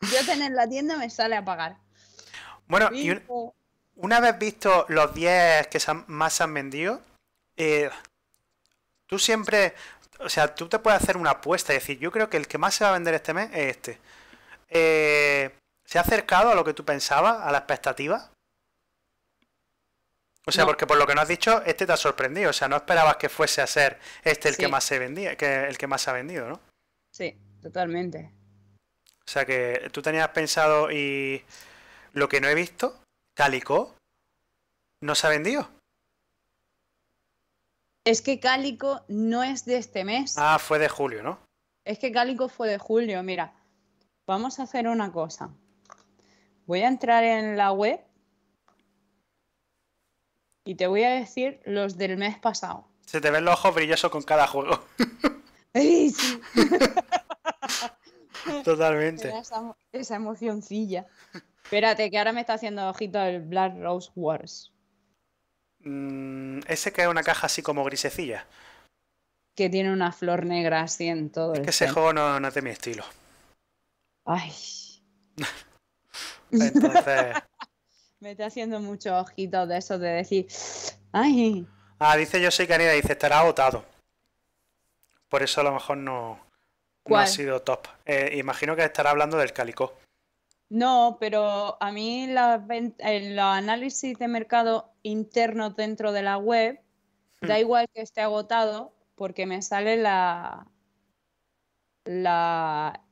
Yo tener la tienda me sale a pagar. Bueno, y una vez visto los 10 que más se han vendido, eh, Tú siempre, o sea, tú te puedes hacer una apuesta y decir, yo creo que el que más se va a vender este mes es este. Eh, ¿Se ha acercado a lo que tú pensabas, a la expectativa? O sea, porque por lo que nos has dicho, este te ha sorprendido. O sea, no esperabas que fuese a ser este el que más se vendía, que el que más ha vendido, ¿no? Sí, totalmente. O sea que tú tenías pensado y lo que no he visto, Calico, no se ha vendido. Es que Cálico no es de este mes. Ah, fue de julio, ¿no? Es que Cálico fue de julio, mira. Vamos a hacer una cosa. Voy a entrar en la web y te voy a decir los del mes pasado. Se te ven los ojos brillosos con cada juego. sí. Totalmente. Esa, esa, emocioncilla. Espérate, que ahora me está haciendo ojito el Black Rose Wars. Mm, ese que es una caja así como grisecilla. Que tiene una flor negra así en todo. Es que ese juego no, es de mi estilo. Ay. Entonces. Me está haciendo muchos ojitos de eso de decir. Ay. Ah, dice yo soy Canida, dice, estará agotado. Por eso a lo mejor no, ha sido top. Eh, imagino que estará hablando del Calicó. No, pero a mí la, el análisis de mercado interno dentro de la web, hmm. da igual que esté agotado, porque me sale la, la,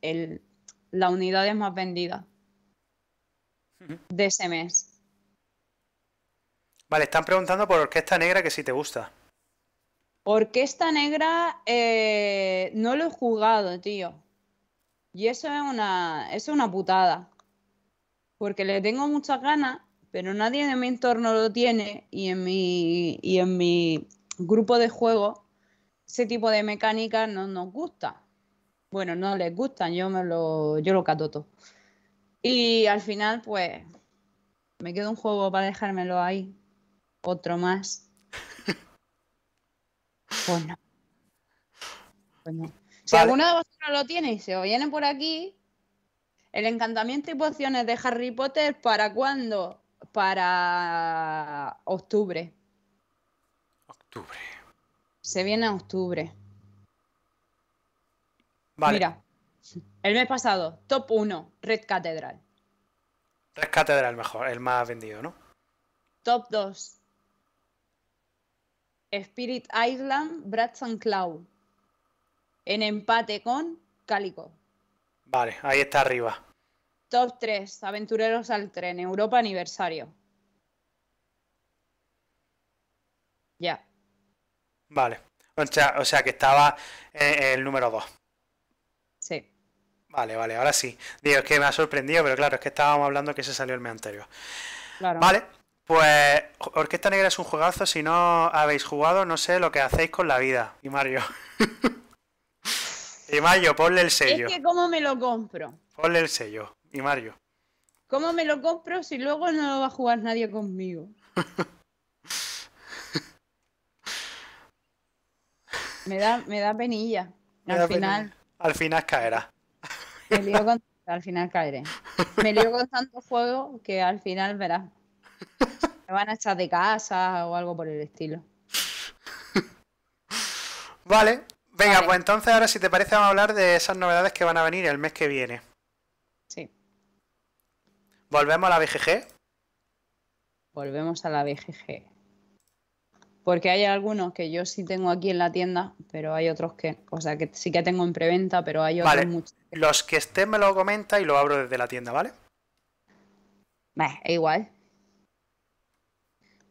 la unidad es más vendida hmm. de ese mes. Vale, están preguntando por Orquesta Negra que si te gusta. Orquesta Negra eh, no lo he jugado, tío. Y eso es una, eso es una putada porque le tengo muchas ganas, pero nadie de mi entorno lo tiene y en mi, en mi grupo de juego ese tipo de mecánicas no nos gusta. Bueno, no les gustan, yo me lo, yo lo catoto. Y al final, pues, me quedo un juego para dejármelo ahí. Otro más. Bueno. no. Si alguno de vosotros lo tiene y se viene por aquí, ¿El encantamiento y pociones de Harry Potter para cuándo? Para octubre. Octubre. Se viene a octubre. Vale. Mira, el mes pasado, top 1, Red Catedral. Red Catedral mejor, el más vendido, ¿no? Top 2, Spirit Island, Brats and Cloud. En empate con Calico. Vale, ahí está arriba. Top 3, Aventureros al Tren, Europa Aniversario. Ya. Vale. O sea, que estaba el número 2. Sí. Vale, vale, ahora sí. Digo, es que me ha sorprendido, pero claro, es que estábamos hablando que se salió el mes anterior. Claro. Vale, pues Orquesta Negra es un juegazo. Si no habéis jugado, no sé lo que hacéis con la vida. Y Mario. Y Mario, ponle el sello. Es que cómo me lo compro. Ponle el sello. Y Mario. ¿Cómo me lo compro si luego no lo va a jugar nadie conmigo? me, da, me da penilla. al final. Al final caerá. Me con... al final caeré. Me lío con tanto juego que al final verás. Me van a echar de casa o algo por el estilo. Vale, Venga, pues entonces ahora si te parece vamos a hablar de esas novedades que van a venir el mes que viene. Sí. ¿Volvemos a la BGG? Volvemos a la BGG. Porque hay algunos que yo sí tengo aquí en la tienda, pero hay otros que, o sea, que sí que tengo en preventa, pero hay otros muchos. Los que estén me lo comenta y lo abro desde la tienda, ¿vale? es igual.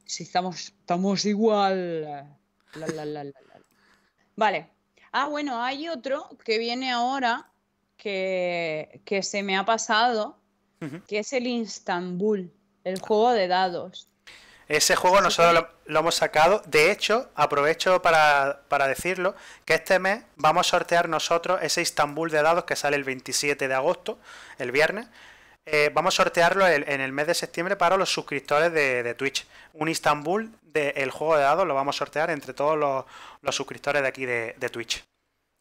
Si estamos, estamos igual. vale, Ah, bueno, hay otro que viene ahora que, se me ha pasado, que es el Istanbul, el juego de dados. Ese juego nosotros lo, hemos sacado. De hecho, aprovecho para, para, decirlo, que este mes vamos a sortear nosotros ese Istanbul de dados que sale el 27 de agosto, el viernes. Eh, vamos a sortearlo en el mes de septiembre para los suscriptores de, Twitch. Un Istanbul del juego de dados lo vamos a sortear entre todos los, suscriptores de aquí de, Twitch.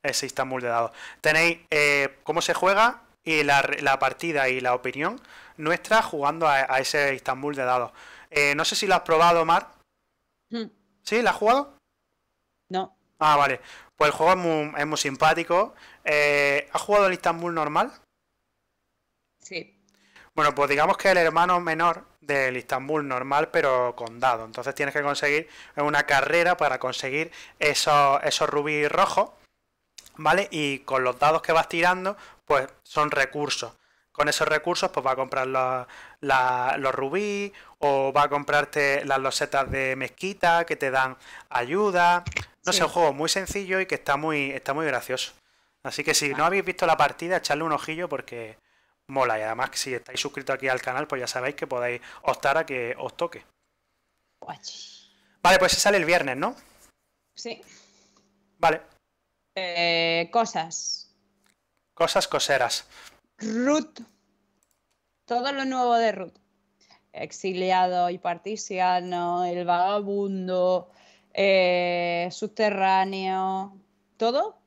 Ese Istanbul de dados. Tenéis eh, cómo se juega y la, partida y la opinión nuestra jugando a, ese Istanbul de dados. Eh, no sé si lo has probado, Mar. Hmm. ¿Sí? ¿La has jugado? No. Ah, vale. Pues el juego es muy, es muy simpático. ¿Has jugado el Istanbul normal? Sí. Bueno, pues digamos que el hermano menor del Istanbul normal, pero con dado. Entonces tienes que conseguir una carrera para conseguir esos, esos rubíes rojos, ¿vale? Y con los dados que vas tirando, pues son recursos con esos recursos pues va a comprar los rubíes o va a comprarte las losetas de mezquita que te dan ayuda. No sé, un juego muy sencillo y que está muy, está muy gracioso. Así que si no habéis visto la partida, echadle un ojillo porque mola. Y además, si estáis suscritos aquí al canal, pues ya sabéis que podéis optar a que os toque. Vale, pues se sale el viernes, ¿no? Sí. Vale. Eh, cosas. Cosas coseras. Root Todo lo nuevo de Root Exiliado y partisiano. el vagabundo, eh, subterráneo, todo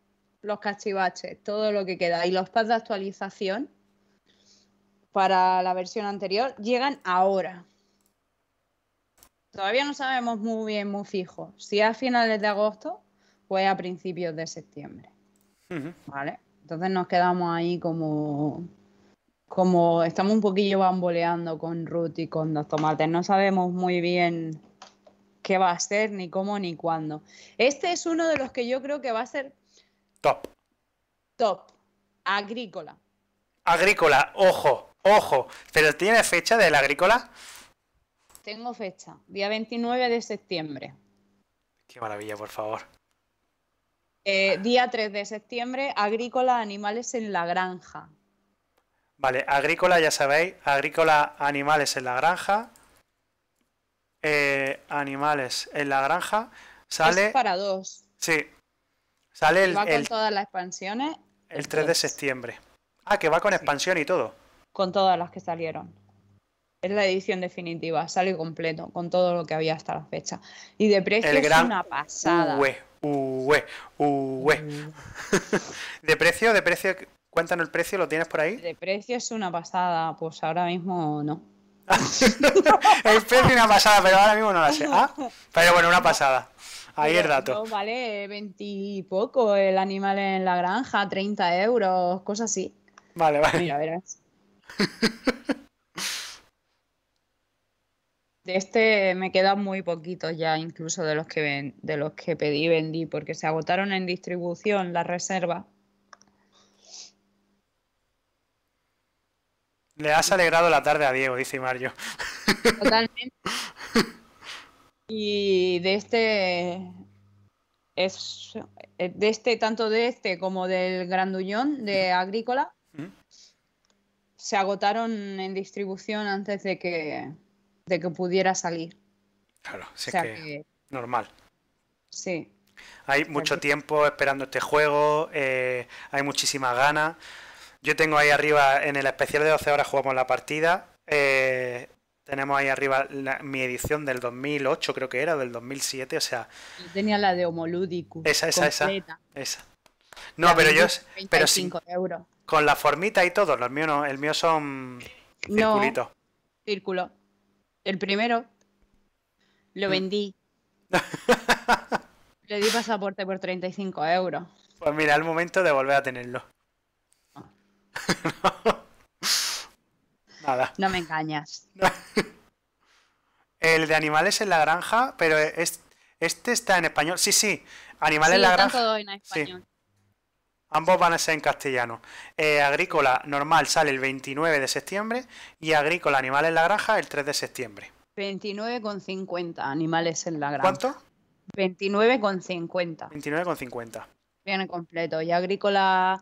los cachivaches, todo lo que queda. Y los pads de actualización para la versión anterior llegan ahora. Todavía no sabemos muy bien, muy fijo, si a finales de agosto o pues a principios de septiembre. ¿Vale? Entonces nos quedamos ahí como, como estamos un poquillo bamboleando con Ruth y con los tomates. No sabemos muy bien qué va a ser, ni cómo, ni cuándo. Este es uno de los que yo creo que va a ser... Top. Top. Agrícola. Agrícola, ojo. Ojo, pero ¿tiene fecha de la agrícola? Tengo fecha, día 29 de septiembre. Qué maravilla, por favor. Eh, día 3 de septiembre, agrícola, animales en la granja. Vale, agrícola, ya sabéis, agrícola, animales en la granja. Eh, animales en la granja. Sale. Es para dos. Sí. Sale el. Va con todas las expansiones. El, 3, de septiembre. Ah, que va con expansión y todo con todas las que salieron. Es la edición definitiva, sale completo, con todo lo que había hasta la fecha. Y de precio es una pasada. Mm. de precio, de precio, cuéntanos el precio, ¿lo tienes por ahí? De precio es una pasada, pues ahora mismo no. el precio una pasada, pero ahora mismo no la sé. Ah, pero bueno, una pasada. Ahí el dato. vale 20 poco el animal en la granja, 30 euros, cosas así. Vale, vale. De este me quedan muy poquitos ya, incluso de los que de los que pedí vendí, porque se agotaron en distribución la reserva. Le has alegrado la tarde a Diego, dice Mario. Totalmente. Y de este de este, tanto de este como del Grandullón de Agrícola. ¿Mm? se agotaron en distribución antes de que, que pudiera salir. Claro, o que, normal. Sí. Hay mucho tiempo esperando este juego, eh, hay muchísimas ganas. Yo tengo ahí arriba, en el especial de 12 horas jugamos la partida. Eh, tenemos ahí arriba mi edición del 2008, creo que era, del 2007, o sea... Yo tenía la de Homoludicus. Esa, esa, esa. esa. No, pero yo... 25 pero sin, euros. Con la formita y todo. Los míos el mío son círculo. El primero lo mm. vendí. Le di pasaporte por 35 euros. Pues mira, el momento de volver a tenerlo. No. Nada. No me engañas. El de animales en la granja, pero es, este está en español. Sí, sí. Animales en la granja. Ambos van a ser en castellano. Eh, agrícola normal sale el 29 de septiembre y Agrícola Animales en la Granja el 3 de septiembre. 29,50 Animales en la Granja. ¿Cuánto? 29,50. 29,50. Viene completo. Y Agrícola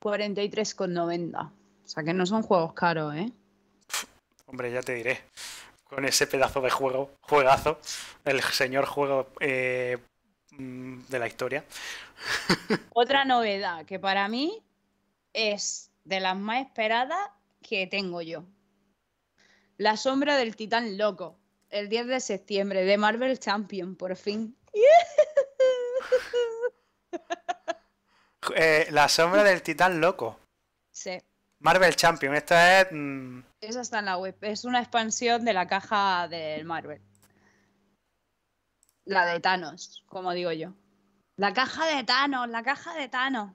43,90. O sea que no son juegos caros, ¿eh? Hombre, ya te diré. Con ese pedazo de juego, juegazo, el señor juego eh, de la historia. Otra novedad que para mí es de las más esperadas que tengo yo. La sombra del titán loco, el 10 de septiembre, de Marvel Champion, por fin. Eh, la sombra del titán loco. Marvel Champion, esta es... Mm, Esa está en la web, es una expansión de la caja del Marvel. La de Thanos, como digo yo. La caja de Thanos, la caja de Thanos.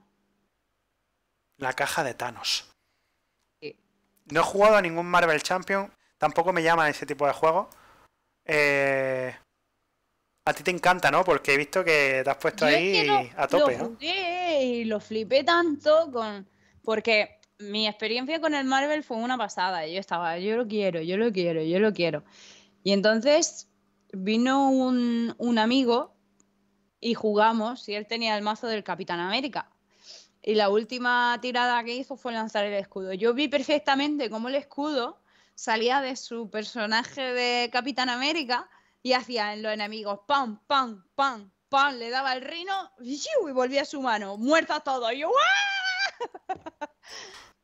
La caja de Thanos. No he jugado a ningún Marvel Champion. Tampoco me llama ese tipo de juego eh, A ti te encanta, ¿no? Porque he visto que te has puesto ahí a tope. Lo jugué y lo flipé tanto con. Porque mi experiencia con el Marvel fue una pasada. Yo estaba, yo lo quiero, yo lo quiero, yo lo quiero. Y entonces vino un, amigo y jugamos y él tenía el mazo del Capitán América. Y la última tirada que hizo fue lanzar el escudo. Yo vi perfectamente cómo el escudo salía de su personaje de Capitán América y hacía en los enemigos pam, pam, pam, pam, le daba el rino y volvía a su mano, muerta todo. Y yo,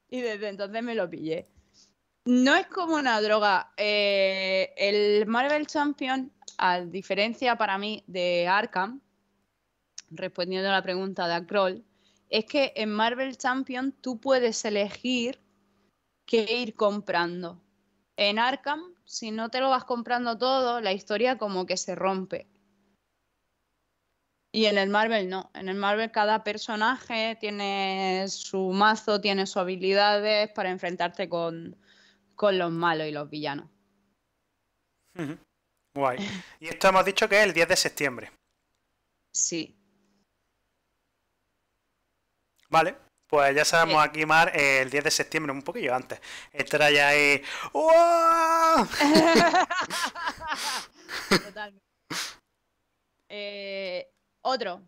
Y desde entonces me lo pillé. No es como una droga. Eh, el Marvel Champion a diferencia para mí de Arkham, respondiendo a la pregunta de Acrol, es que en Marvel Champion tú puedes elegir qué ir comprando. En Arkham, si no te lo vas comprando todo, la historia como que se rompe. Y en el Marvel no. En el Marvel cada personaje tiene su mazo, tiene sus habilidades para enfrentarte con, los malos y los villanos. Guay. Y esto hemos dicho que es el 10 de septiembre. Sí. Vale, pues ya sabemos aquí, Mar, el 10 de septiembre, un poquillo antes. Estará ya ahí. Eh, otro.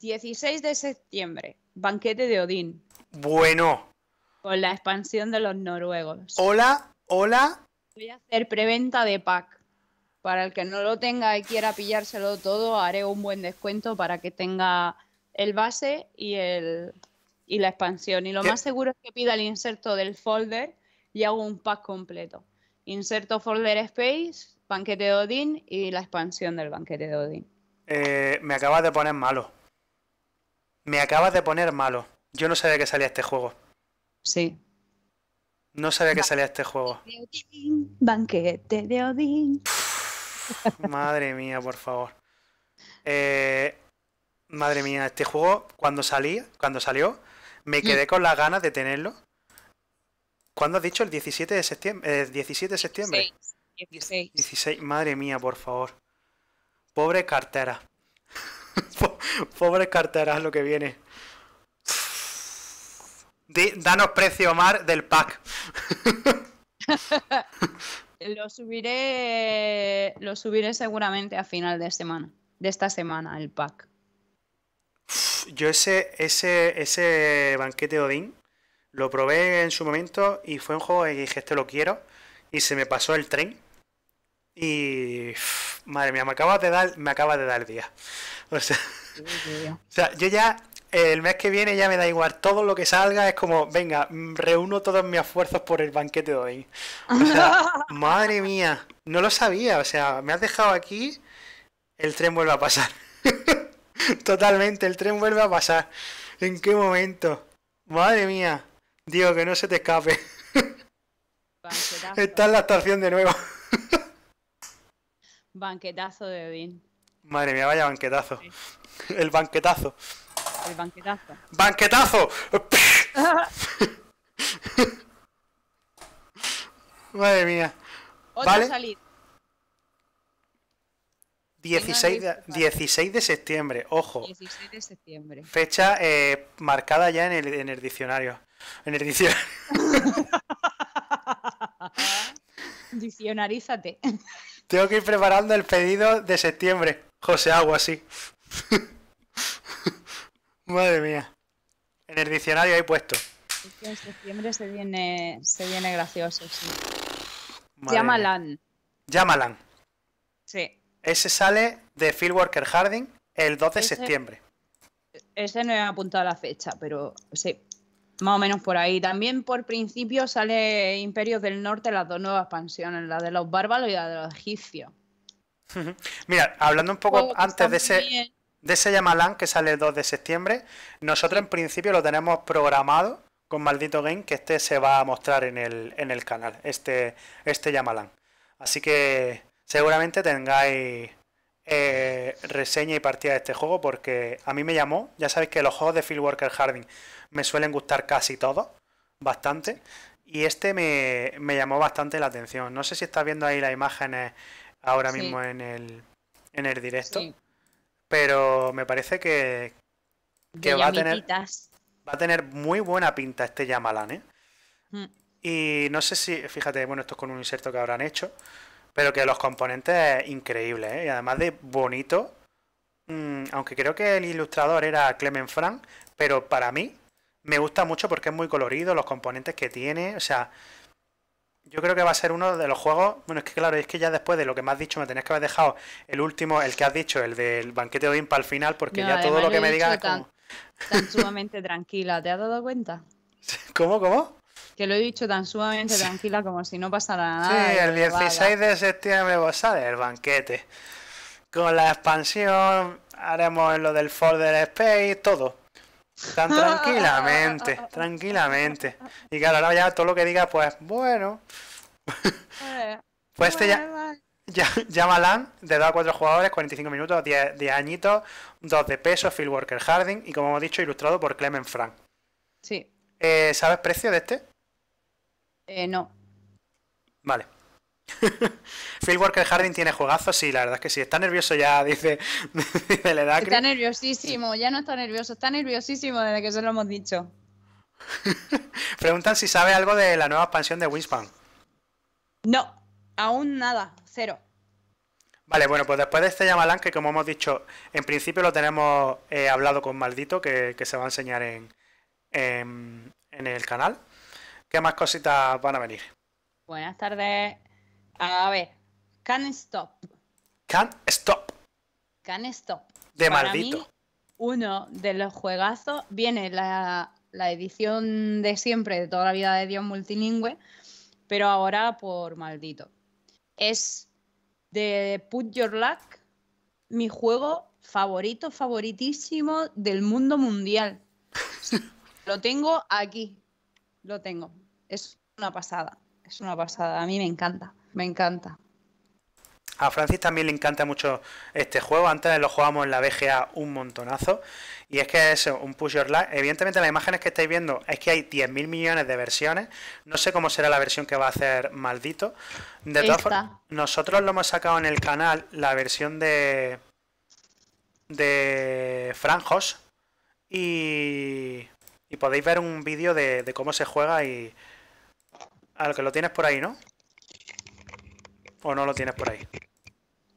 16 de septiembre, banquete de Odín. Bueno. Con la expansión de los noruegos. Hola, hola. Voy a hacer preventa de pack. Para el que no lo tenga y quiera pillárselo todo, haré un buen descuento para que tenga el base y, el, la expansión. Y lo más seguro es que pida el inserto del folder y hago un pack completo. Inserto folder space, banquete de Odin y la expansión del banquete de Odin. Eh, me acabas de poner malo. Me acabas de poner malo. Yo no sabía que salía este juego. Sí. No sabía que salía este juego. Banquete de Odin, Banquete de Odín madre mía, por favor. Eh, madre mía, este juego, cuando salí cuando salió, me mm. quedé con las ganas de tenerlo. cuando has dicho? El 17 de septiembre. 17 eh, de septiembre. 16, 16. Madre mía, por favor. Pobre cartera. Pobre cartera lo que viene. danos precio, mar del pack. lo subiré, lo subiré seguramente a final de semana, de esta semana, el pack. Yo ese, ese, ese banquete Odín lo probé en su momento y fue un juego que dije, este lo quiero, y se me pasó el tren. Y madre mía, me acaba de dar, me acaba de dar día. O sea, o sea, yo ya el mes que viene ya me da igual, todo lo que salga es como, venga, mm, reúno todos mis esfuerzos por el banquete de hoy. O sea, madre mía, no lo sabía, o sea, me has dejado aquí, el tren vuelve a pasar. Totalmente, el tren vuelve a pasar. ¿En qué momento? Madre mía, digo que no se te escape. Está en la estación de nuevo. banquetazo de vin. Madre mía, vaya banquetazo. El banquetazo. El banquetazo. ¡Banquetazo! Madre mía. ¿Vale? 16 de, 16 de septiembre, ojo. 16 de septiembre. Fecha eh, marcada ya en el, diccionario. En el diccionario. Diccionarízate. Tengo que ir preparando el pedido de septiembre. José Agua, así Madre mía. En el diccionario hay puesto. en septiembre se viene, se viene gracioso, sí. Llamalan. Llamalan. Sí. Ese sale de Fieldworker Harding el 2 de septiembre. Ese no he apuntado la fecha, pero sí. Más o menos por ahí. También por principio sale Imperios del Norte las dos nuevas expansiones, la de los bárbaros y la de los egipcios. Mira, hablando un poco pues antes de ese de ese Yamalan que sale el 2 de septiembre, nosotros en principio lo tenemos programado con Maldito Game, que este se va a mostrar en el, en el canal, este, este Así que seguramente tengáis eh, reseña y partida de este juego, porque a mí me llamó, ya sabéis que los juegos de Worker Harding me suelen gustar casi todos, bastante, y este me, llamó bastante la atención. No sé si está viendo ahí las imágenes ahora mismo en el, en el directo. Pero me parece que, va, a tener, muy buena pinta este Yamalan, ¿eh? mm. Y no sé si, fíjate, bueno, esto es con un inserto que habrán hecho, pero que los componentes increíbles, ¿eh? Y además de bonito, mm, aunque creo que el ilustrador era Clement Frank, pero para mí me gusta mucho porque es muy colorido, los componentes que tiene, o sea, yo creo que va a ser uno de los juegos. Bueno, es que claro, es que ya después de lo que me has dicho, me tenías que haber dejado el último, el que has dicho, el del banquete de Impa al final, porque ya todo lo que me digas. es como... tan sumamente tranquila, ¿te has dado cuenta? ¿Cómo, cómo? Que lo he dicho tan sumamente tranquila como si no pasara nada. Sí, el 16 de septiembre vos pues sale el banquete. Con la expansión haremos lo del Folder Space, todo. tranquilamente, tranquilamente. Y claro, ahora ya todo lo que diga, pues bueno. pues este ya. Ya, malan de 2 a 4 jugadores, 45 minutos, 10, añitos, 2 de peso, Phil Worker Harding y como hemos dicho, ilustrado por Clement Frank. Sí. Eh, ¿Sabes precio de este? Eh, no. Vale. Phil Walker Harding tiene juegazos, sí, la verdad es que sí. Está nervioso ya, dice, dice la edad. Está nerviosísimo, ya no está nervioso, está nerviosísimo desde que se lo hemos dicho. Preguntan si sabe algo de la nueva expansión de Wingspan. No, aún nada, cero. Vale, bueno, pues después de este Yamalan, que como hemos dicho, en principio lo tenemos eh, hablado con Maldito, que, se va a enseñar en el canal. ¿Qué más cositas van a venir? Buenas tardes. A ver, Can Stop. Can Stop. Can Stop. De maldito. uno de los juegazos viene la, la edición de siempre, de toda la vida de Dios multilingüe, pero ahora por maldito. Es de Put Your Luck, mi juego favorito, favoritísimo del mundo mundial. Lo tengo aquí. Lo tengo. Es una pasada. Es una pasada. A mí me encanta. Me encanta. A Francis también le encanta mucho este juego. Antes lo jugamos en la BGA un montonazo. Y es que es un push your life. Evidentemente, las imágenes que estáis viendo es que hay 10.000 millones de versiones. No sé cómo será la versión que va a hacer Maldito. De todas formas, nosotros lo hemos sacado en el canal, la versión de. de Franjos. Y. Y podéis ver un vídeo de cómo se juega y. A lo que lo tienes por ahí, ¿no? ¿O no lo tienes por ahí?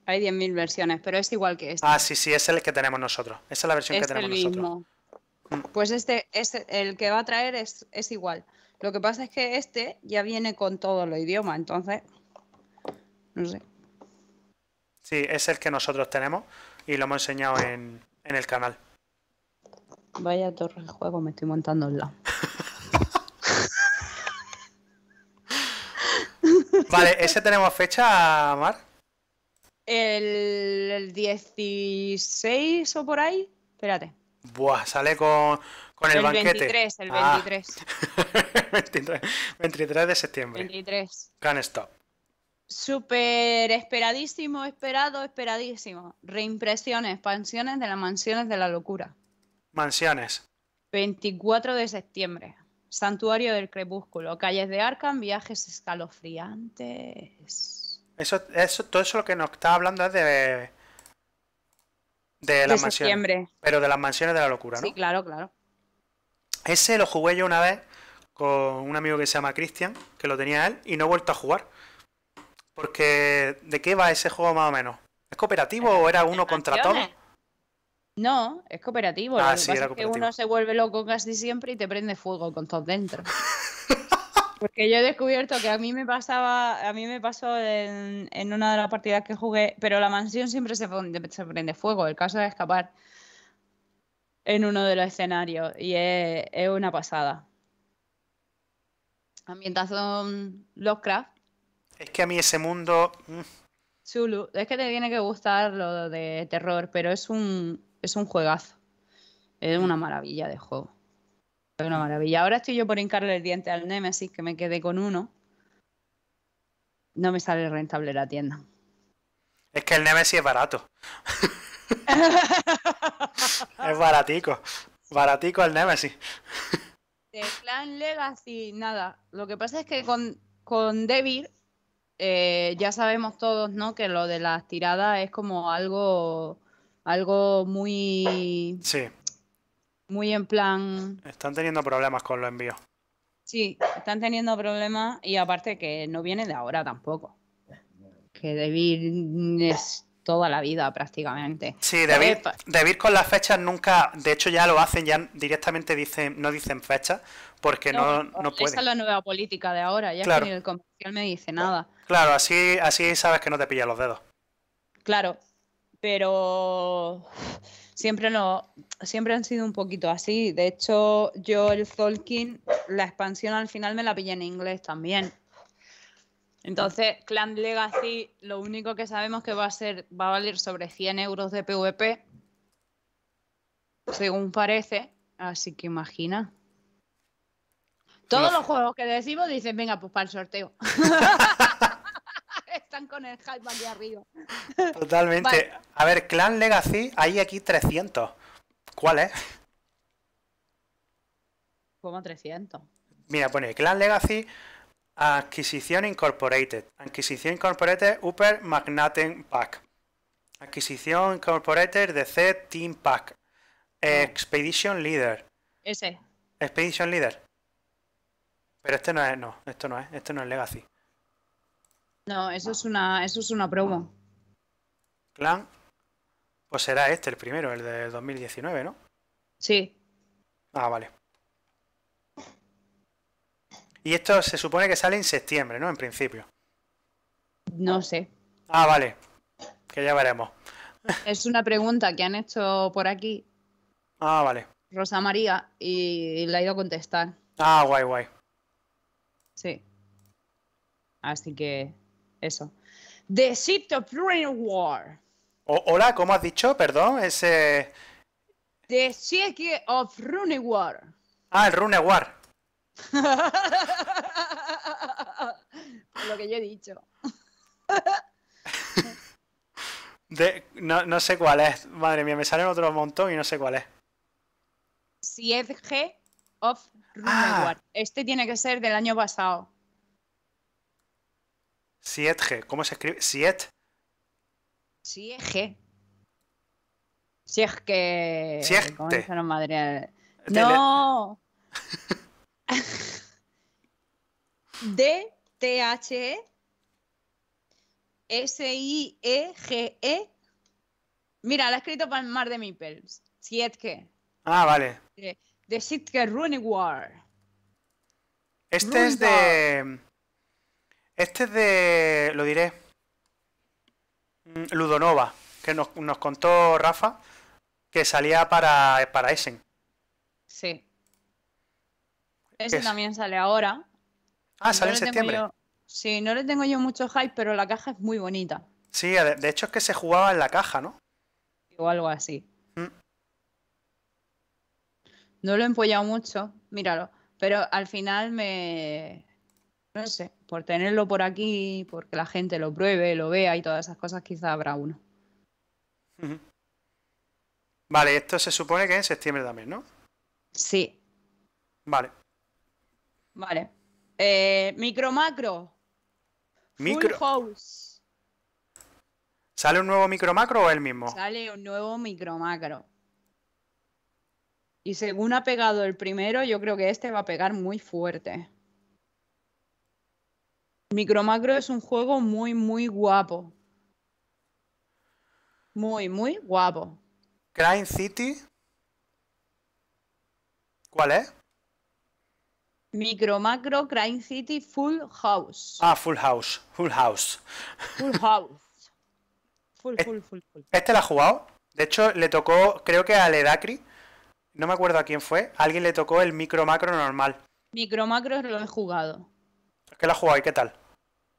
Hay 10.000 versiones, pero es igual que este. Ah, sí, sí, es el que tenemos nosotros. Esa es la versión que tenemos el Mismo. Mm. Pues este, este, el que va a traer es, igual. Lo que pasa es que este ya viene con todos los idiomas, entonces. No sé. Sí, es el que nosotros tenemos y lo hemos enseñado en, en el canal. Vaya torre el juego, me estoy montando en la. Vale, ¿ese tenemos fecha, Mar? El, 16 o por ahí. Espérate. Buah, sale con, con el, el 23, el 23. Ah. 23. de septiembre. 23. Can Stop. Super esperadísimo, esperado, esperadísimo. Reimpresiones, expansiones de las mansiones de la locura. Mansiones. 24 de septiembre. Santuario del Crepúsculo, Calles de arcan Viajes Escalofriantes. Eso, eso, todo eso lo que nos está hablando es de. De las de mansiones. Pero de las mansiones de la locura, ¿no? Sí, claro, claro. Ese lo jugué yo una vez con un amigo que se llama Cristian, que lo tenía él, y no he vuelto a jugar. Porque, ¿de qué va ese juego más o menos? ¿Es cooperativo o era uno contra todos? No, es cooperativo. Ah, que Es que uno se vuelve loco casi siempre y te prende fuego con todo dentro. Porque yo he descubierto que a mí me pasaba, a mí me pasó en, una de las partidas que jugué, pero la mansión siempre se, prende fuego. El caso es escapar en uno de los escenarios y es, una pasada. Ambientación mm, Lovecraft. Es que a mí ese mundo. Chulu, mm. es que te tiene que gustar lo de terror, pero es un, es un juegazo. Es una maravilla de juego. Es una maravilla. Ahora estoy yo por hincarle el diente al Nemesis, que me quedé con uno. No me sale rentable la tienda. Es que el Nemesis es barato. es baratico. Baratico el Nemesis. De Clan Legacy, nada. Lo que pasa es que con, con eh, ya sabemos todos, ¿no? Que lo de las tiradas es como algo algo muy... Sí. Muy en plan... Están teniendo problemas con los envíos. Sí, están teniendo problemas y aparte que no viene de ahora tampoco. Que debir es toda la vida prácticamente. Sí, debir con las fechas nunca, de hecho ya lo hacen, ya directamente dicen, no dicen fecha porque no, no, pueden. Esa es la nueva política de ahora, ya que ni el comercial me dice nada. Claro, así, así sabes que no te pilla los dedos. Claro, pero siempre, no, siempre han sido un poquito así. De hecho, yo el Tolkien, la expansión al final me la pillé en inglés también. Entonces, Clan Legacy, lo único que sabemos que va a ser, va a valer sobre 100 euros de PvP, según parece. Así que imagina. Todos los juegos que decimos dicen, venga, pues para el sorteo. arriba. Totalmente. A ver, Clan Legacy, hay aquí 300. ¿Cuál es? Como 300. Mira, pone Clan Legacy, Adquisición Incorporated. Adquisición Incorporated, Upper Magnaten Pack. Adquisición Incorporated, DC Team Pack. Expedition Leader. Ese. Expedition Leader. Pero este no es, no, esto no es, esto no es Legacy. No, eso es una, eso es una promo. Clan. Pues será este el primero, el de 2019, ¿no? Sí. Ah, vale. Y esto se supone que sale en septiembre, ¿no? En principio. No sé. Ah, vale. Que ya veremos. Es una pregunta que han hecho por aquí. Ah, vale. Rosa María y la ha ido a contestar. Ah, guay, guay. Sí. Así que eso. The Seat of Rune War. hola, ¿cómo has dicho? Perdón, ese. The Siege of Rune War. Ah, el Rune War. Lo que yo he dicho. no, sé cuál es. Madre mía, me salen otro montón y no sé cuál es. Siege of Rune ah. Este tiene que ser del año pasado. Sietge, ¿cómo se escribe? Siet. Siege. Si es que. No, madre... no. D T H E S I E G E. Mira, la he escrito para el mar de Mipels. Sietge. Ah, vale. Eh, de Sietge War. Este es de. Este es de, lo diré, mm, Ludonova, que nos, contó Rafa, que salía para, para Essen. Sí. Ese también sale ahora. Ah, sale en septiembre. sí, no le tengo yo mucho hype, pero la caja es muy bonita. Sí, de hecho es que se jugaba en la caja, ¿no? O algo así. Mm. No lo he empollado mucho, míralo. Pero al final me, no sé, por tenerlo por aquí, porque la gente lo pruebe, lo vea y todas esas cosas, quizá habrá uno. Vale, esto se supone que en septiembre también, ¿no? Sí. Vale. Vale. Eh, micro macro. Micro. house. ¿Sale un nuevo micro macro o el mismo? Sale un nuevo micro macro. Y según ha pegado el primero, yo creo que este va a pegar muy fuerte macro es un juego muy, muy guapo. Muy, muy guapo. Crime City. ¿Cuál es? Micro Macro Crime City Full House. Ah, Full House. Full House. Full House. Full, full, full, Este la ha jugado. De hecho, le tocó, creo que a Ledacri. No me acuerdo a quién fue. alguien le tocó el micro macro normal. Micro macro lo he jugado. ¿Qué la y ¿Qué tal?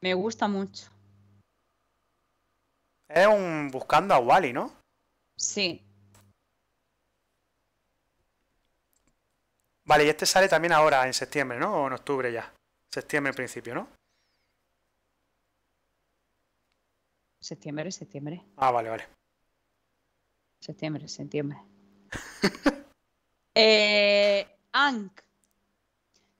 Me gusta mucho. Es un buscando a Wally, ¿no? Sí. Vale, y este sale también ahora, en septiembre, ¿no? O en octubre ya. Septiembre en principio, ¿no? Septiembre, septiembre. Ah, vale, vale. Septiembre, septiembre. eh,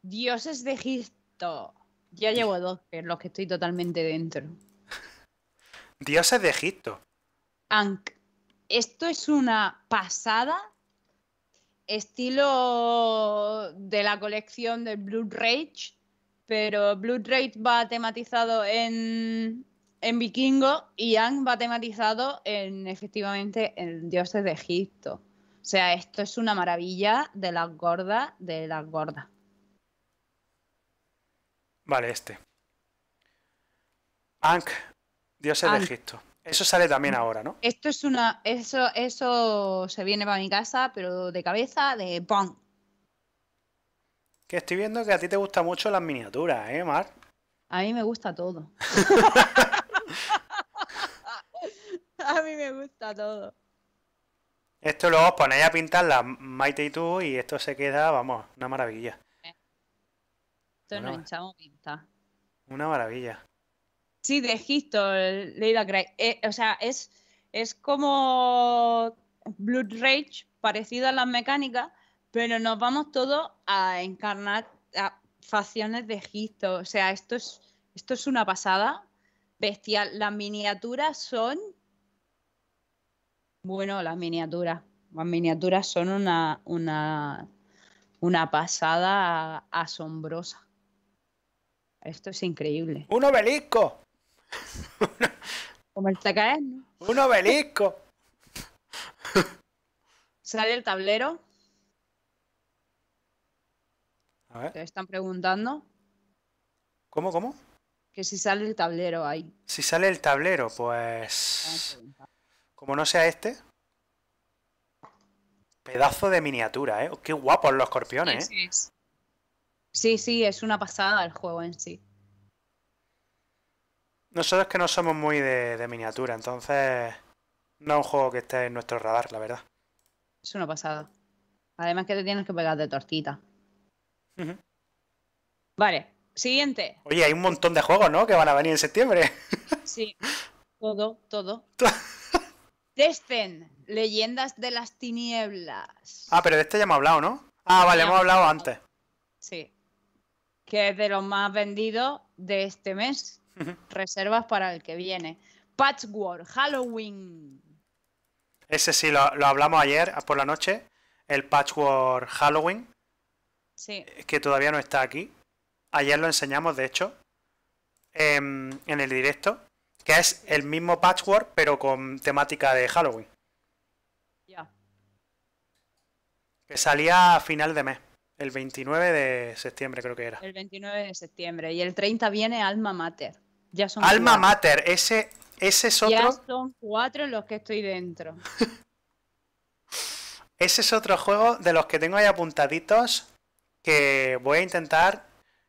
Dioses de Egipto. Ya llevo dos, que es los que estoy totalmente dentro. Dioses de Egipto. Ank. Esto es una pasada. Estilo de la colección de Blood Rage. Pero Blood Rage va tematizado en, en vikingo y Ank va tematizado en, efectivamente, en dioses de Egipto. O sea, esto es una maravilla de las gordas, de las gordas. Vale, este. Ankh, dioses de Egipto. Eso sale también ahora, ¿no? Esto es una. Eso, eso se viene para mi casa, pero de cabeza, de ¡pum! Que estoy viendo que a ti te gustan mucho las miniaturas, ¿eh, Mar? A mí me gusta todo. a mí me gusta todo. Esto luego os ponéis a pintar la Maite y tú y esto se queda, vamos, una maravilla. Esto una, nos pinta. Una maravilla. Sí, de Egipto, Leila Craig. Eh, o sea, es, es como Blood Rage, parecido a las mecánicas, pero nos vamos todos a encarnar facciones de Egipto. O sea, esto es, esto es una pasada bestial. Las miniaturas son. Bueno, las miniaturas. Las miniaturas son una, una, una pasada asombrosa. Esto es increíble. ¡Un obelisco! Como el ¿no? ¡Un obelisco! Sale el tablero. Te están preguntando. ¿Cómo, cómo? Que si sale el tablero ahí. Si sale el tablero, pues. Ah, como no sea este. Pedazo de miniatura, ¿eh? Qué guapos los escorpiones, ¿eh? Sí, sí, es una pasada el juego en sí. Nosotros que no somos muy de, miniatura, entonces no es un juego que esté en nuestro radar, la verdad. Es una pasada. Además que te tienes que pegar de tortita. Vale, siguiente. Oye, hay un montón de juegos, ¿no? Que van a venir en septiembre. Sí, todo, todo. Testen, leyendas de las tinieblas. Ah, pero de este ya hemos hablado, ¿no? Ah, vale, hemos hablado antes. Sí que es de los más vendidos de este mes. Reservas para el que viene. Patchwork, Halloween. Ese sí, lo, hablamos ayer ah, por la noche. El Patchwork Halloween. Sí. Eh, que todavía no está aquí. Ayer lo enseñamos, de hecho. Em, en, el directo. Que es el mismo Patchwork, pero con temática de Halloween. Ya. Que salía a final de mes. El 29 de septiembre creo que era. El 29 de septiembre. Y el 30 viene Alma Mater. Ya son Alma Mater, ese, ese es otro... Ya son cuatro los que estoy dentro. ese es otro juego de los que tengo ahí apuntaditos que voy a intentar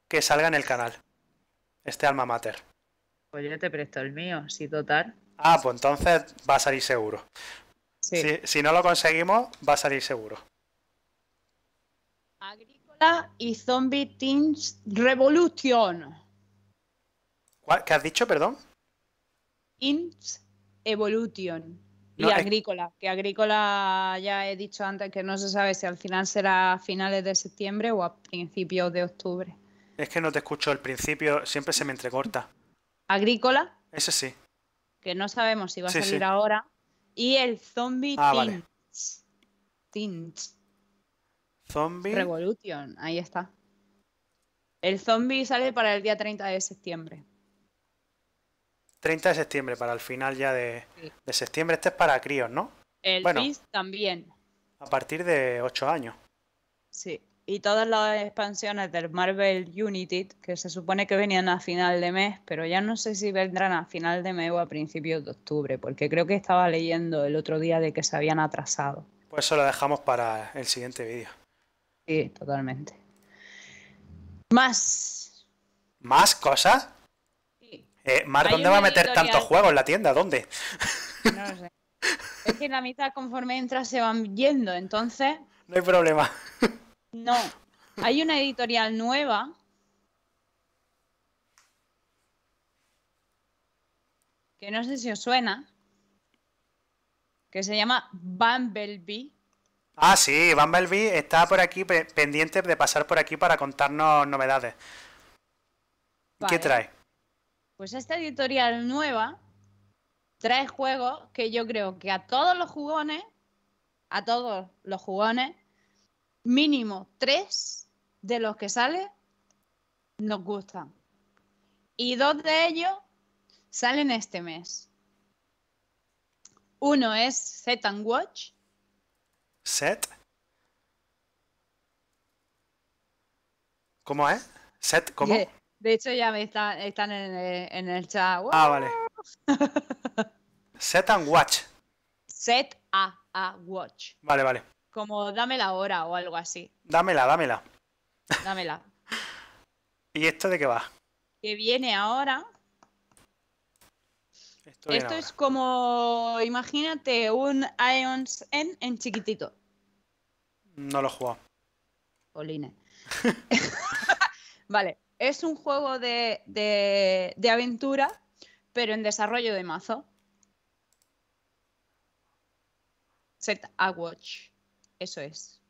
que salga en el canal. Este Alma Mater. Pues yo te presto el mío, si total. Ah, pues entonces va a salir seguro. si no lo conseguimos, va a salir seguro y Zombie Teens Revolution. ¿Qué has dicho, perdón? Teens Evolution. y Agrícola, que Agrícola ya he dicho antes que no se sabe si al final será a finales de septiembre o a principios de octubre. Es que no te escucho al principio, siempre se me entrecorta. Agrícola. Ese sí. Que no sabemos si va a salir ahora. Y el Zombie ah, Tins Zombie. Revolution, ahí está. El zombie sale para el día 30 de septiembre. 30 de septiembre, para el final ya de, de septiembre. Este es para críos, ¿no? El bueno, también. A partir de 8 años. Sí. Y todas las expansiones del Marvel United, que se supone que venían a final de mes, pero ya no sé si vendrán a final de mes o a principios de octubre, porque creo que estaba leyendo el otro día de que se habían atrasado. Pues eso lo dejamos para el siguiente vídeo. Sí, totalmente. Más. ¿Más cosas? Sí. Eh, ¿dónde va a meter tantos juegos en la tienda? ¿Dónde? No lo sé. Es que la mitad conforme entra se van yendo, entonces. No hay problema. No. Hay una editorial nueva. Que no sé si os suena. Que se llama Bumblebee. Ah, sí, Bumblebee está por aquí, pendiente de pasar por aquí para contarnos novedades. ¿Qué trae? Pues esta editorial nueva trae juegos que yo creo que a todos los jugones, a todos los jugones, mínimo tres de los que sale nos gustan. Y dos de ellos salen este mes. Uno es Z Watch set. ¿Cómo es? ¿Set? ¿Cómo? De hecho, ya me están eh, en, el chat. Ah, vale. set and watch. Set a, a watch. Vale, vale. Como dámela ahora o algo así. Dámela, dámela. Dámela. ¿Y esto de qué va? Que viene ahora esto, es como, imagínate, un Ions End en chiquitito. No lo he jugado. Oline. vale, es un juego de, de, aventura, pero en desarrollo de mazo. Set a watch. Eso es.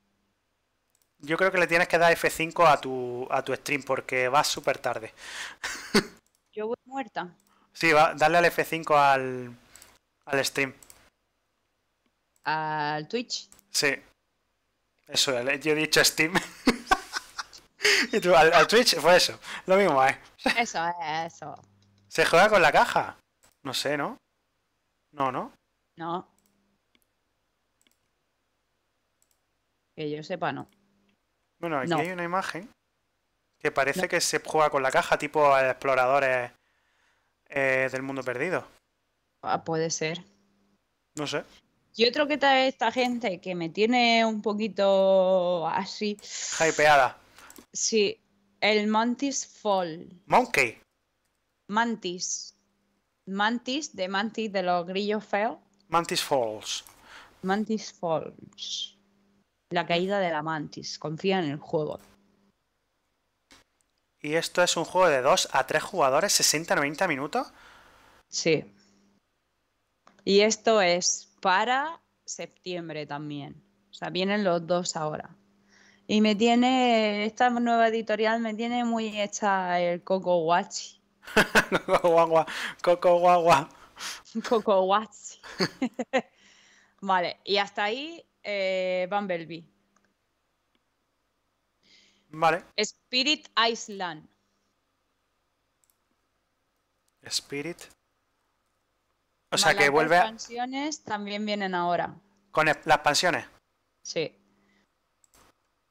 Yo creo que le tienes que dar F5 a tu, a tu stream porque vas súper tarde. Yo voy muerta. Sí, va, dale al F5 al, al stream. ¿Al Twitch? Sí. Eso, yo he dicho Steam. y tú, al, Twitch fue eso. Lo mismo, ¿eh? Eso, eh, eso. ¿Se juega con la caja? No sé, ¿no? No, ¿no? No. Que yo sepa, no. Bueno, aquí hay una imagen que parece que se juega con la caja, tipo exploradores eh, del mundo perdido. Ah, puede ser. No sé. Y otro que está esta gente que me tiene un poquito así. Hypeada. Sí, el Mantis Fall. Monkey. Mantis. Mantis, de Mantis de los grillos feos. Mantis Falls. Mantis Falls. La caída de la Mantis. Confía en el juego. Y esto es un juego de 2 a 3 jugadores, 60-90 minutos. Sí. Y esto es para septiembre también. O sea, vienen los dos ahora. Y me tiene, esta nueva editorial me tiene muy hecha el Coco Guachi. coco guagua, Coco guagua. Coco Guachi. vale, y hasta ahí eh, Bumblebee. Spirit Island. Spirit. O sea que vuelve. Las expansiones también vienen ahora. ¿Con las expansiones? Sí.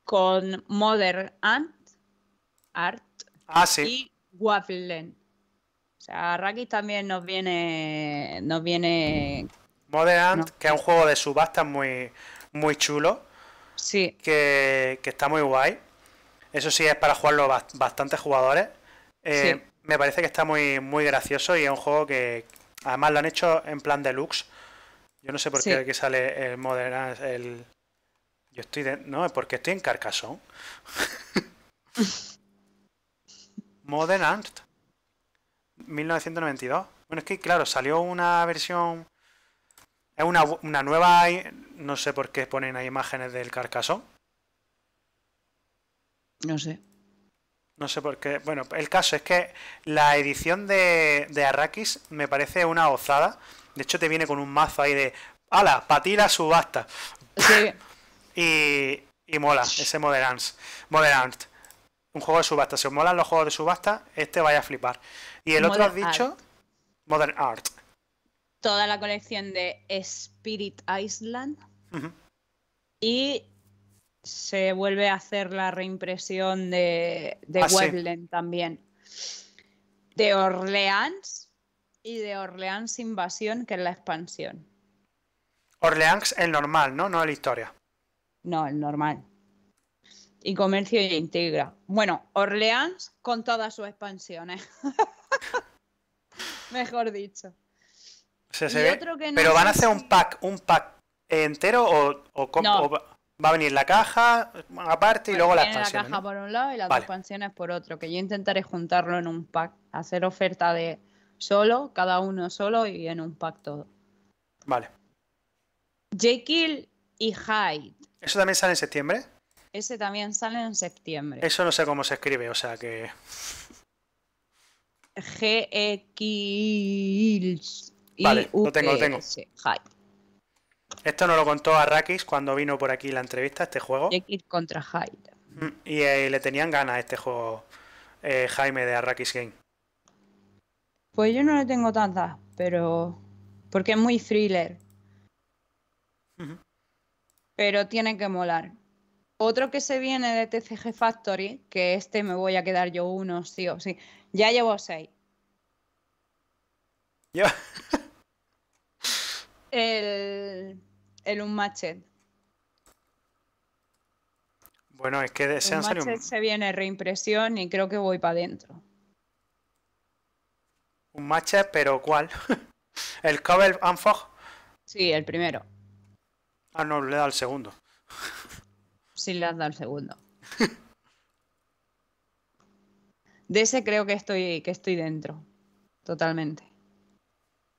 Con Modern Ant, Art ah, sí. y Wafflen. O sea, Raki también nos viene. Nos viene. Modern Ant, que es un juego de subastas muy, muy chulo. Sí. que está muy guay. Eso sí, es para jugarlo bastantes jugadores. Eh, me parece que está muy, muy gracioso y es un juego que además lo han hecho en plan deluxe. Yo no sé por qué aquí sale el Modern el Yo estoy de... No, es porque estoy en Carcassonne. Modern Art 1992. Bueno, es que claro, salió una versión... Es una, una nueva... No sé por qué ponen ahí imágenes del Carcassonne no sé. No sé por qué. Bueno, el caso es que la edición de, Arrakis me parece una gozada. De hecho, te viene con un mazo ahí de. ¡Hala! Patila subasta. Sí. Y, y mola ese Modern Art. Un juego de subasta. Si os molan los juegos de subasta, este vaya a flipar. Y el otro has dicho. Modern Art. Toda la colección de Spirit Island. Y se vuelve a hacer la reimpresión de, de ah, también. De Orleans y de Orleans Invasión, que es la expansión. Orleans el normal, ¿no? No la historia. No, el normal. Y comercio y integra. Bueno, Orleans con todas sus expansiones. ¿eh? Mejor dicho. Pero van a hacer un pack, un pack entero o, o, Va a venir la caja aparte y luego la La caja por un lado y las expansiones por otro, que yo intentaré juntarlo en un pack, hacer oferta de solo, cada uno solo y en un pack todo. Vale. Jekyll y Hyde. ¿Eso también sale en septiembre? Ese también sale en septiembre. Eso no sé cómo se escribe, o sea que. g e i l Vale, lo tengo, lo tengo. Hyde. Esto nos lo contó Arrakis cuando vino por aquí la entrevista, este juego. contra mm, eh, Y, le tenían ganas este juego, eh, Jaime, de Arrakis Game. Pues yo no le tengo tantas, pero. Porque es muy thriller. Pero tiene que molar. Otro que se viene de TCG Factory, que este me voy a quedar yo uno, sí o sí. Ya llevo seis. Yo. El el Unmatched. Bueno, es que se han Se viene reimpresión y creo que voy para adentro. Un matchet, pero ¿cuál? ¿El Cable Unfog? Sí, el primero. Ah, no, le da el segundo. Sí, le has dado el segundo. De ese creo que estoy, que estoy dentro. Totalmente.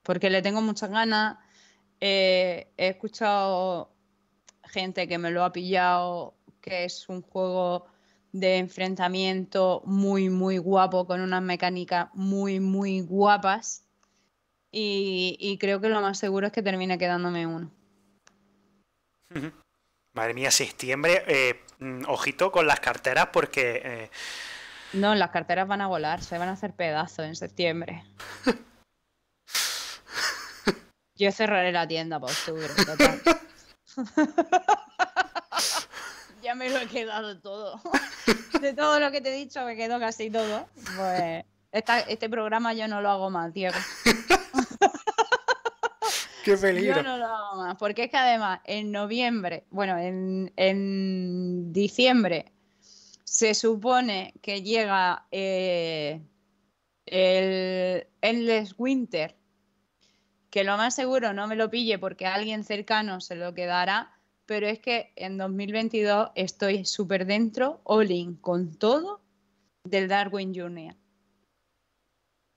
Porque le tengo muchas ganas eh, he escuchado gente que me lo ha pillado, que es un juego de enfrentamiento muy, muy guapo, con unas mecánicas muy, muy guapas. Y, creo que lo más seguro es que termine quedándome uno. Madre mía, septiembre, eh, mm, ojito con las carteras porque... Eh, no, las carteras van a volar, se van a hacer pedazos en septiembre. Yo cerraré la tienda para octubre, ya me lo he quedado todo. De todo lo que te he dicho, me quedó casi todo. Pues, este programa yo no lo hago más, Diego. Qué peligro. Yo no lo hago más, porque es que además en noviembre, bueno, en, diciembre se supone que llega eh, el Endless Winter, que lo más seguro no me lo pille porque alguien cercano se lo quedará, pero es que en 2022 estoy súper dentro, all in, con todo del Darwin Jr.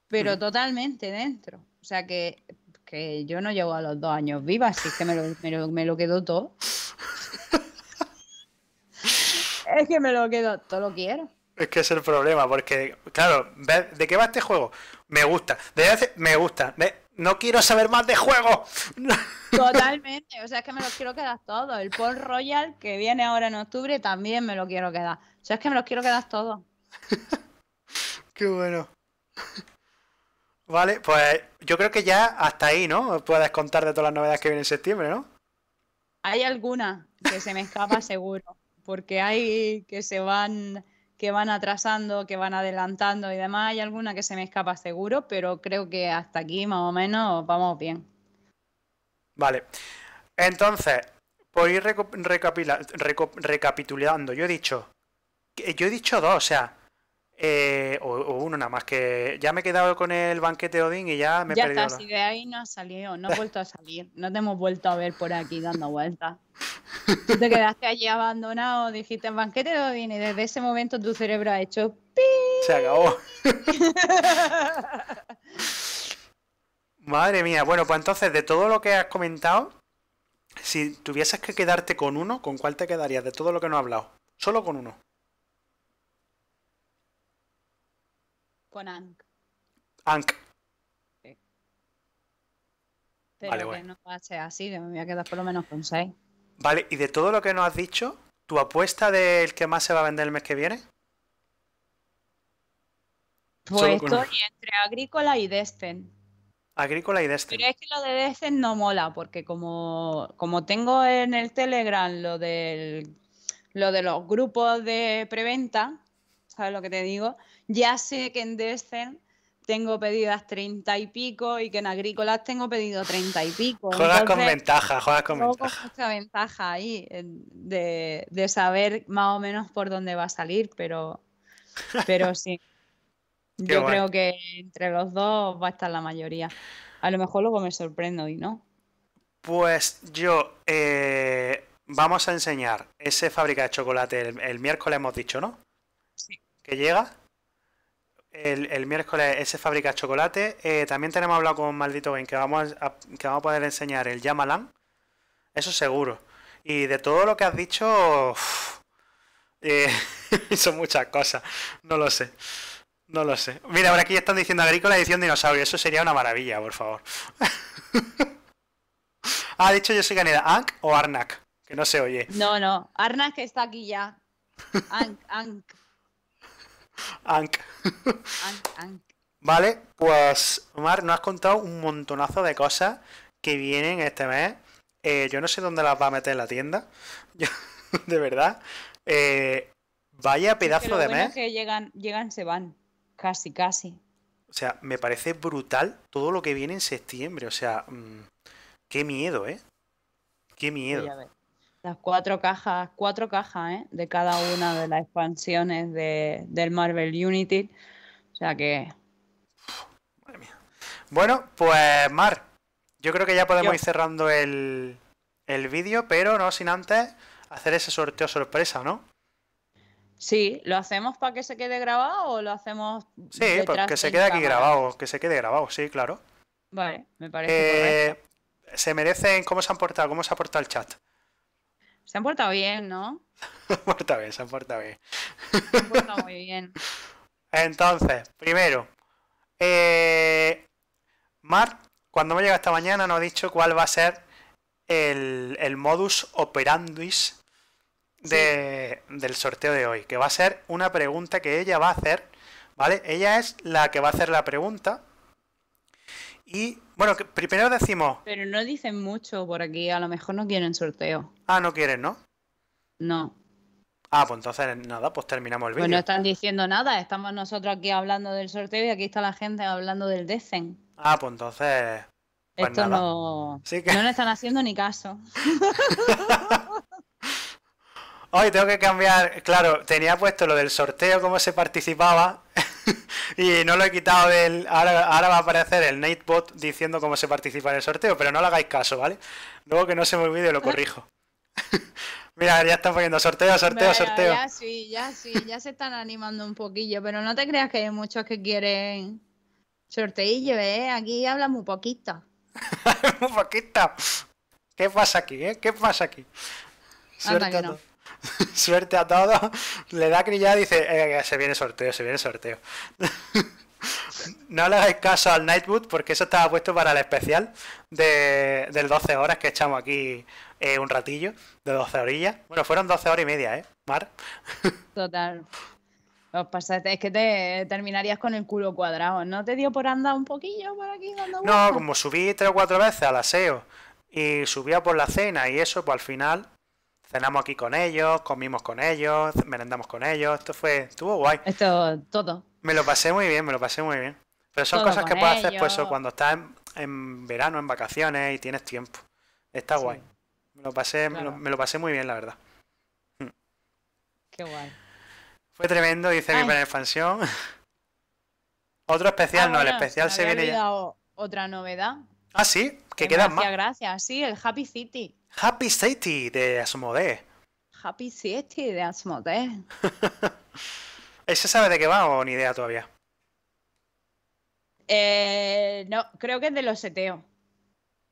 Pero totalmente dentro. O sea que, que, yo no llevo a los dos años viva, así que me lo, quedo todo. es que me lo quedo, todo lo quiero. Es que es el problema, porque, claro, ¿de qué va este juego? Me gusta. De hace, me gusta no quiero saber más de juego. Totalmente, o sea, es que me los quiero quedar todos. El Paul Royal que viene ahora en octubre también me lo quiero quedar. O sea, es que me los quiero quedar todos. Qué bueno. Vale, pues yo creo que ya hasta ahí, ¿no? Puedes contar de todas las novedades que vienen en septiembre, ¿no? Hay alguna que se me escapa seguro, porque hay que se van que van atrasando, que van adelantando y demás. Hay alguna que se me escapa seguro, pero creo que hasta aquí más o menos vamos bien. Vale. Entonces, por ir recapitulando, yo he dicho, yo he dicho dos, o sea, eh, o, uno nada más, que ya me he quedado con el banquete Odín y ya me he perdido. Ya de ahí no ha salido, no has vuelto a salir, no te hemos vuelto a ver por aquí dando vueltas. Tú te quedaste allí abandonado, dijiste el banquete de Odín y desde ese momento tu cerebro ha hecho ¡Pi! Se acabó. Madre mía, bueno, pues entonces de todo lo que has comentado, si tuvieses que quedarte con uno, ¿con cuál te quedarías de todo lo que no ha hablado? Solo con uno. Con Ank. Ank. Pero que no pase así, que me voy a quedar por lo menos con 6. Vale, y de todo lo que nos has dicho, ¿tu apuesta del que más se va a vender el mes que viene? Pues estoy entre Agrícola y Desten. Agrícola y Desten. Pero es que lo de Desten no mola, porque como, tengo en el Telegram lo del lo de los grupos de preventa, ¿sabes lo que te digo? Ya sé que en Descent tengo pedidas treinta y pico y que en agrícolas tengo pedido treinta y pico. Juegas con ventaja, juegas con ventaja. Con ventaja ahí de, saber más o menos por dónde va a salir, pero, pero sí. Yo creo que entre los dos va a estar la mayoría. A lo mejor luego me sorprendo y no. Pues yo eh, vamos a enseñar ese fábrica de chocolate el miércoles hemos dicho, ¿no? Sí. Que llega el, miércoles se fabrica chocolate. Eh, también tenemos hablado con Maldito Ben que vamos a, que vamos a poder enseñar el Yamalan. Eso seguro. Y de todo lo que has dicho. Eh, son muchas cosas. No lo sé. No lo sé. Mira, ahora aquí están diciendo agrícola y dicen dinosaurio. Eso sería una maravilla, por favor. ha dicho yo soy Caneda. ¿Ank o Arnak? Que no se oye. No, no. Arnak está aquí ya. Ank, Ank. Ank. Vale, pues Omar, nos has contado un montonazo de cosas que vienen este mes. Eh, yo no sé dónde las va a meter la tienda. de verdad. Eh, vaya pedazo de bueno mes. que llegan, llegan, se van. Casi, casi. O sea, me parece brutal todo lo que viene en septiembre. O sea, mm, qué miedo, ¿eh? Qué miedo. Las cuatro cajas, cuatro cajas, ¿eh? De cada una de las expansiones del Marvel Unity. O sea que. Bueno, pues Mar, yo creo que ya podemos ir cerrando el, vídeo, pero no sin antes hacer ese sorteo sorpresa, ¿no? Sí, ¿lo hacemos para que se quede grabado o lo hacemos.? Sí, porque que se quede aquí grabado, que se quede grabado, sí, claro. Vale, me parece. Eh, se merecen cómo se han portado, cómo se ha portado el chat. Se han portado bien, ¿no? se han portado bien, se han portado bien. Se han portado muy bien. Entonces, primero, eh, cuando me llega esta mañana, nos ha dicho cuál va a ser el, modus operandis del sorteo de hoy, que va a ser una pregunta que ella va a hacer, ¿vale? Ella es la que va a hacer la pregunta y bueno, primero decimos. Pero no dicen mucho por aquí, a lo mejor no quieren sorteo. Ah, no quieren, ¿no? No. Ah, pues entonces nada, pues terminamos el pues vídeo. Pues no están diciendo nada, estamos nosotros aquí hablando del sorteo y aquí está la gente hablando del Decen. Ah, pues entonces. Pues Esto no. Sí que... No le están haciendo ni caso. Hoy tengo que cambiar, claro, tenía puesto lo del sorteo, cómo se participaba. y no lo he quitado del. Ahora, va a aparecer el Natebot diciendo cómo se participa en el sorteo, pero no le hagáis caso, ¿vale? Luego que no se me olvide lo corrijo. Mira, ya están poniendo sorteo, sorteo, sorteo. Ya sí, ya sí, ya se están animando un poquillo, pero no te creas que hay muchos que quieren sorteillo, ¿eh? Aquí habla muy poquito. muy poquito. ¿Qué pasa aquí, eh? ¿Qué pasa aquí? Suerte suerte a todos, le da crillada y dice, eh, se viene sorteo, se viene sorteo. no le hagáis caso al Nightwood porque eso estaba puesto para el especial de, del 12 horas que echamos aquí eh, un ratillo, de 12 horillas Bueno, fueron 12 horas y media, ¿eh, Mar? Total. Os pasaste, es que te terminarías con el culo cuadrado. ¿No te dio por andar un poquillo por aquí? no, como subí tres o cuatro veces al aseo y subía por la cena y eso, pues al final Cenamos aquí con ellos, comimos con ellos, merendamos con ellos. Esto fue, estuvo guay. Esto, todo. Me lo pasé muy bien, me lo pasé muy bien. Pero son cosas que puedes hacer, pues, cuando estás en, verano, en vacaciones y tienes tiempo. Está guay. Me lo pasé, me, lo, pasé muy bien, la verdad. Mm. Qué guay. Fue tremendo, dice mi primera expansión. Otro especial, ah, no, el especial se, viene ya. Otra novedad. Ah, sí, que, queda más. Gracias, sí, el Happy City. Happy City de Asmodee. Happy City de Asmodee. ¿Ese sabe de qué va o ni idea todavía? Eh, no, creo que es de los seteo.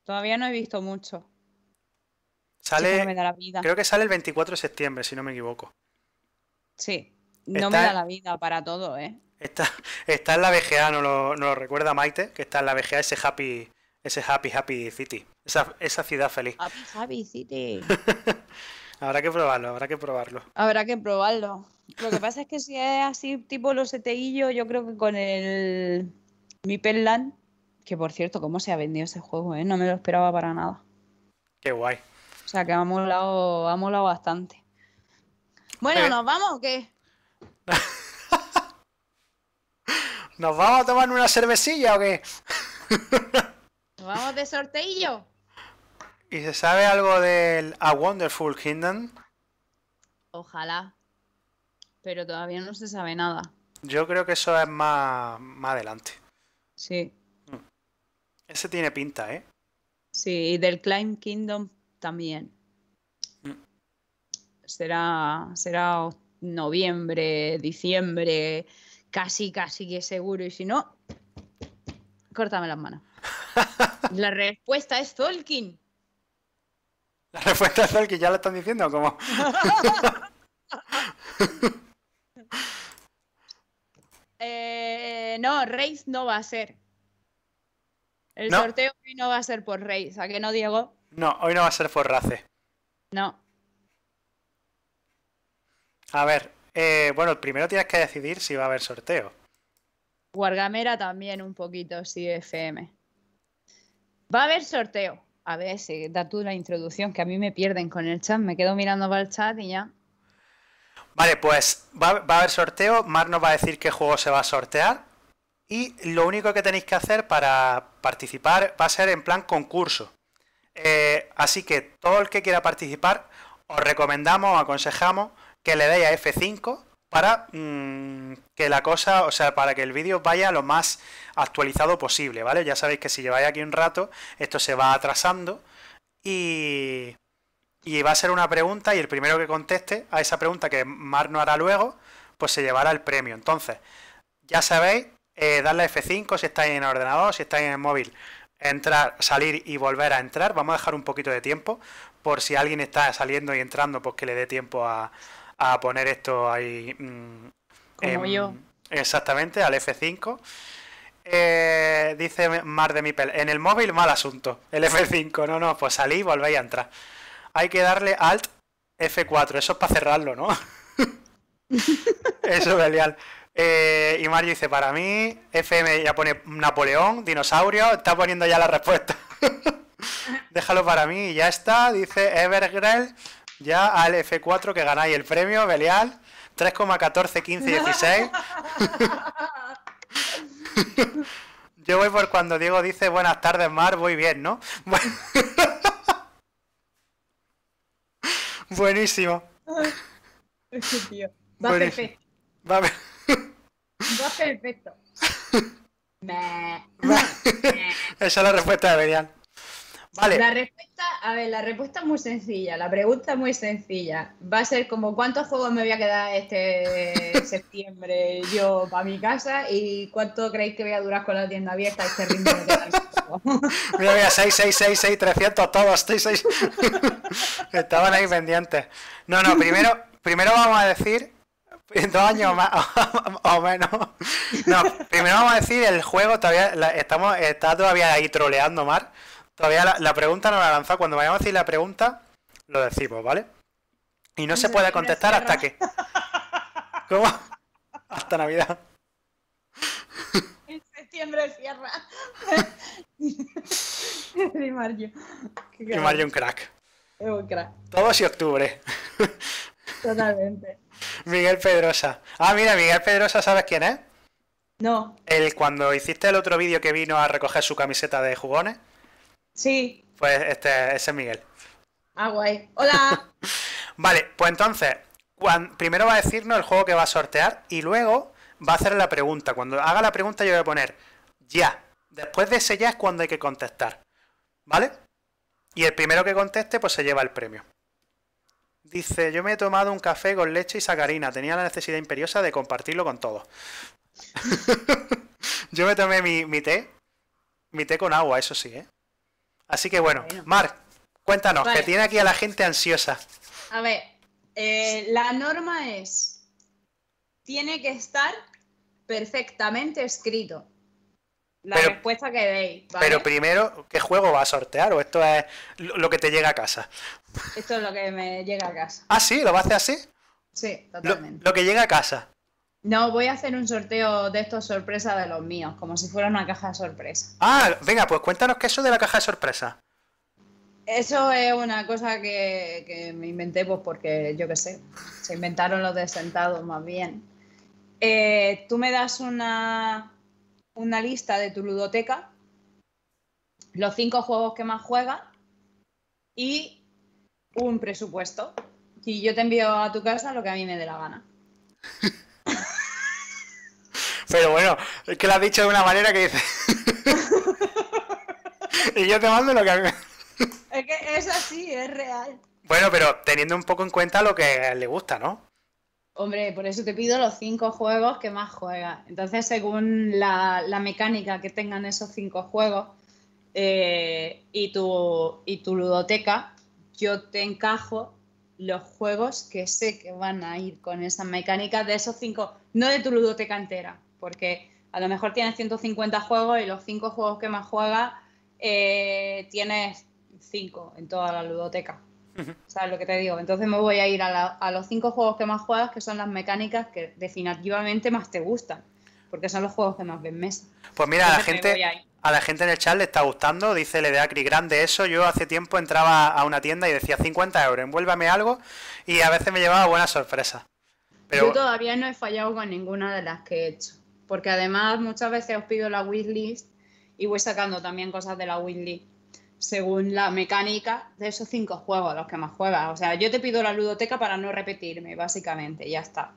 Todavía no he visto mucho. Sale, me da la vida. creo que sale el 24 de septiembre, si no me equivoco. Sí, no me da la vida para todo, ¿eh? Está, en la BGA, no lo, no lo recuerda Maite, que está en la BGA ese Happy, ese Happy Happy City, esa, ciudad feliz. Happy Happy City. habrá que probarlo, habrá que probarlo. Habrá que probarlo. Lo que pasa es que si es así tipo los seteillos, yo creo que con el Mi Land, que por cierto, cómo se ha vendido ese juego, eh? no me lo esperaba para nada. Qué guay. O sea que ha molado, ha molado bastante. Bueno, eh. ¿nos vamos o qué? ¿Nos vamos a tomar una cervecilla o qué? vamos de sorteillo. ¿Y se sabe algo del A Wonderful Kingdom? Ojalá. Pero todavía no se sabe nada. Yo creo que eso es más, adelante. Sí. Mm. Ese tiene pinta, ¿eh? Sí, y del Climb Kingdom también. Mm. Será, será noviembre, diciembre, casi, casi que seguro. Y si no, córtame las manos. La respuesta es Tolkien. La respuesta es Tolkien, ya lo están diciendo, como. Eh, no, Reis no va a ser. El sorteo hoy no va a ser por Reis, ¿a qué no, Diego? No, hoy no va a ser por Race. No. A ver, eh, bueno, primero tienes que decidir si va a haber sorteo. Guargamera también un poquito, Si FM. Va a haber sorteo. A ver, si da tú la introducción, que a mí me pierden con el chat. Me quedo mirando para el chat y ya. Vale, pues va, a haber sorteo. Mar nos va a decir qué juego se va a sortear. Y lo único que tenéis que hacer para participar va a ser en plan concurso. Eh, así que todo el que quiera participar, os recomendamos, aconsejamos que le deis a F5 para mm, que la cosa, o sea, para que el vídeo vaya lo más actualizado posible, ¿vale? Ya sabéis que si lleváis aquí un rato, esto se va atrasando y, y va a ser una pregunta y el primero que conteste a esa pregunta que Mar no hará luego, pues se llevará el premio. Entonces, ya sabéis, eh, darle F5 si estáis en ordenador, si estáis en el móvil, entrar, salir y volver a entrar. Vamos a dejar un poquito de tiempo por si alguien está saliendo y entrando, pues que le dé tiempo a a poner esto ahí. Mm, Como em, yo. Exactamente, al F5. Eh, dice Mar de Mipel, en el móvil mal asunto. El F5, no, no, pues salí y volvéis a entrar. Hay que darle Alt F4, eso es para cerrarlo, ¿no? eso es genial... Eh, y Mario dice, para mí, FM ya pone Napoleón, dinosaurio, está poniendo ya la respuesta. Déjalo para mí y ya está, dice Evergrell ya al F4 que ganáis el premio, Belial. 3,14, 15, 16. Yo voy por cuando Diego dice buenas tardes, Mar, voy bien, ¿no? Buenísimo. tío. Va perfecto. Va perfecto. Esa es la respuesta de Belial. La respuesta, a ver, la respuesta es muy sencilla, la pregunta es muy sencilla. Va a ser como cuántos juegos me voy a quedar este septiembre yo para mi casa y cuánto creéis que voy a durar con la tienda abierta este ritmo de Mira, 6, 300 todos, Estaban ahí pendientes. No, no, primero, primero vamos a decir dos años más o menos. No, primero vamos a decir el juego, todavía estamos, está todavía ahí troleando Mar. Todavía la, pregunta no la ha lanzado. Cuando vayamos a decir la pregunta, lo decimos, ¿vale? Y no se puede contestar hasta qué. ¿Cómo? Hasta Navidad. En septiembre cierra. y Mario. Y Mario un crack. Es un crack. Todos y octubre. Totalmente. Miguel Pedrosa. Ah, mira, Miguel Pedrosa, ¿sabes quién es? No. El cuando hiciste el otro vídeo que vino a recoger su camiseta de jugones. Sí. Pues este, ese es Miguel. Ah, guay. Hola. vale, pues entonces, primero va a decirnos el juego que va a sortear y luego va a hacer la pregunta. Cuando haga la pregunta yo voy a poner ya. Después de ese ya es cuando hay que contestar. ¿Vale? Y el primero que conteste pues se lleva el premio. Dice, yo me he tomado un café con leche y sacarina. Tenía la necesidad imperiosa de compartirlo con todos. yo me tomé mi, mi té. Mi té con agua, eso sí, ¿eh? Así que bueno, Marc, cuéntanos, ¿qué que tiene aquí a la gente ansiosa. A ver, eh, la norma es, tiene que estar perfectamente escrito. La respuesta que deis. Pero primero, ¿qué juego va a sortear? ¿O esto es lo que te llega a casa? Esto es lo que me llega a casa. ¿Ah, sí? ¿Lo va a hacer así? Sí, totalmente. lo que llega a casa. No, voy a hacer un sorteo de estos sorpresa de los míos, como si fuera una caja de sorpresa. Ah, venga, pues cuéntanos qué es eso de la caja de sorpresa. Eso es una cosa que, me inventé, pues porque yo qué sé, se inventaron los de sentado más bien. Eh, tú me das una, una lista de tu ludoteca, los cinco juegos que más juegas y un presupuesto. Y yo te envío a tu casa lo que a mí me dé la gana. Pero bueno, es que lo has dicho de una manera que dice. y yo te mando lo que a Es que es así, es real. Bueno, pero teniendo un poco en cuenta lo que le gusta, ¿no? Hombre, por eso te pido los cinco juegos que más juega. Entonces, según la, mecánica que tengan esos cinco juegos eh, y, tu, y tu ludoteca, yo te encajo los juegos que sé que van a ir con esa mecánica de esos cinco, no de tu ludoteca entera porque a lo mejor tienes 150 juegos y los 5 juegos que más juegas eh, tienes 5 en toda la ludoteca. ¿Sabes lo que te digo? Entonces me voy a ir a, los 5 juegos que más juegas, que son las mecánicas que definitivamente más te gustan, porque son los juegos que más ven mesa. Pues mira, a la gente... A la gente en el chat le está gustando, dice le Acri grande eso. Yo hace tiempo entraba a una tienda y decía 50 euros, envuélvame algo, y a veces me llevaba buenas sorpresas. Pero... Yo todavía no he fallado con ninguna de las que he hecho porque además muchas veces os pido la wishlist y voy sacando también cosas de la wishlist según la mecánica de esos cinco juegos los que más juegas. O sea, yo te pido la ludoteca para no repetirme, básicamente, ya está.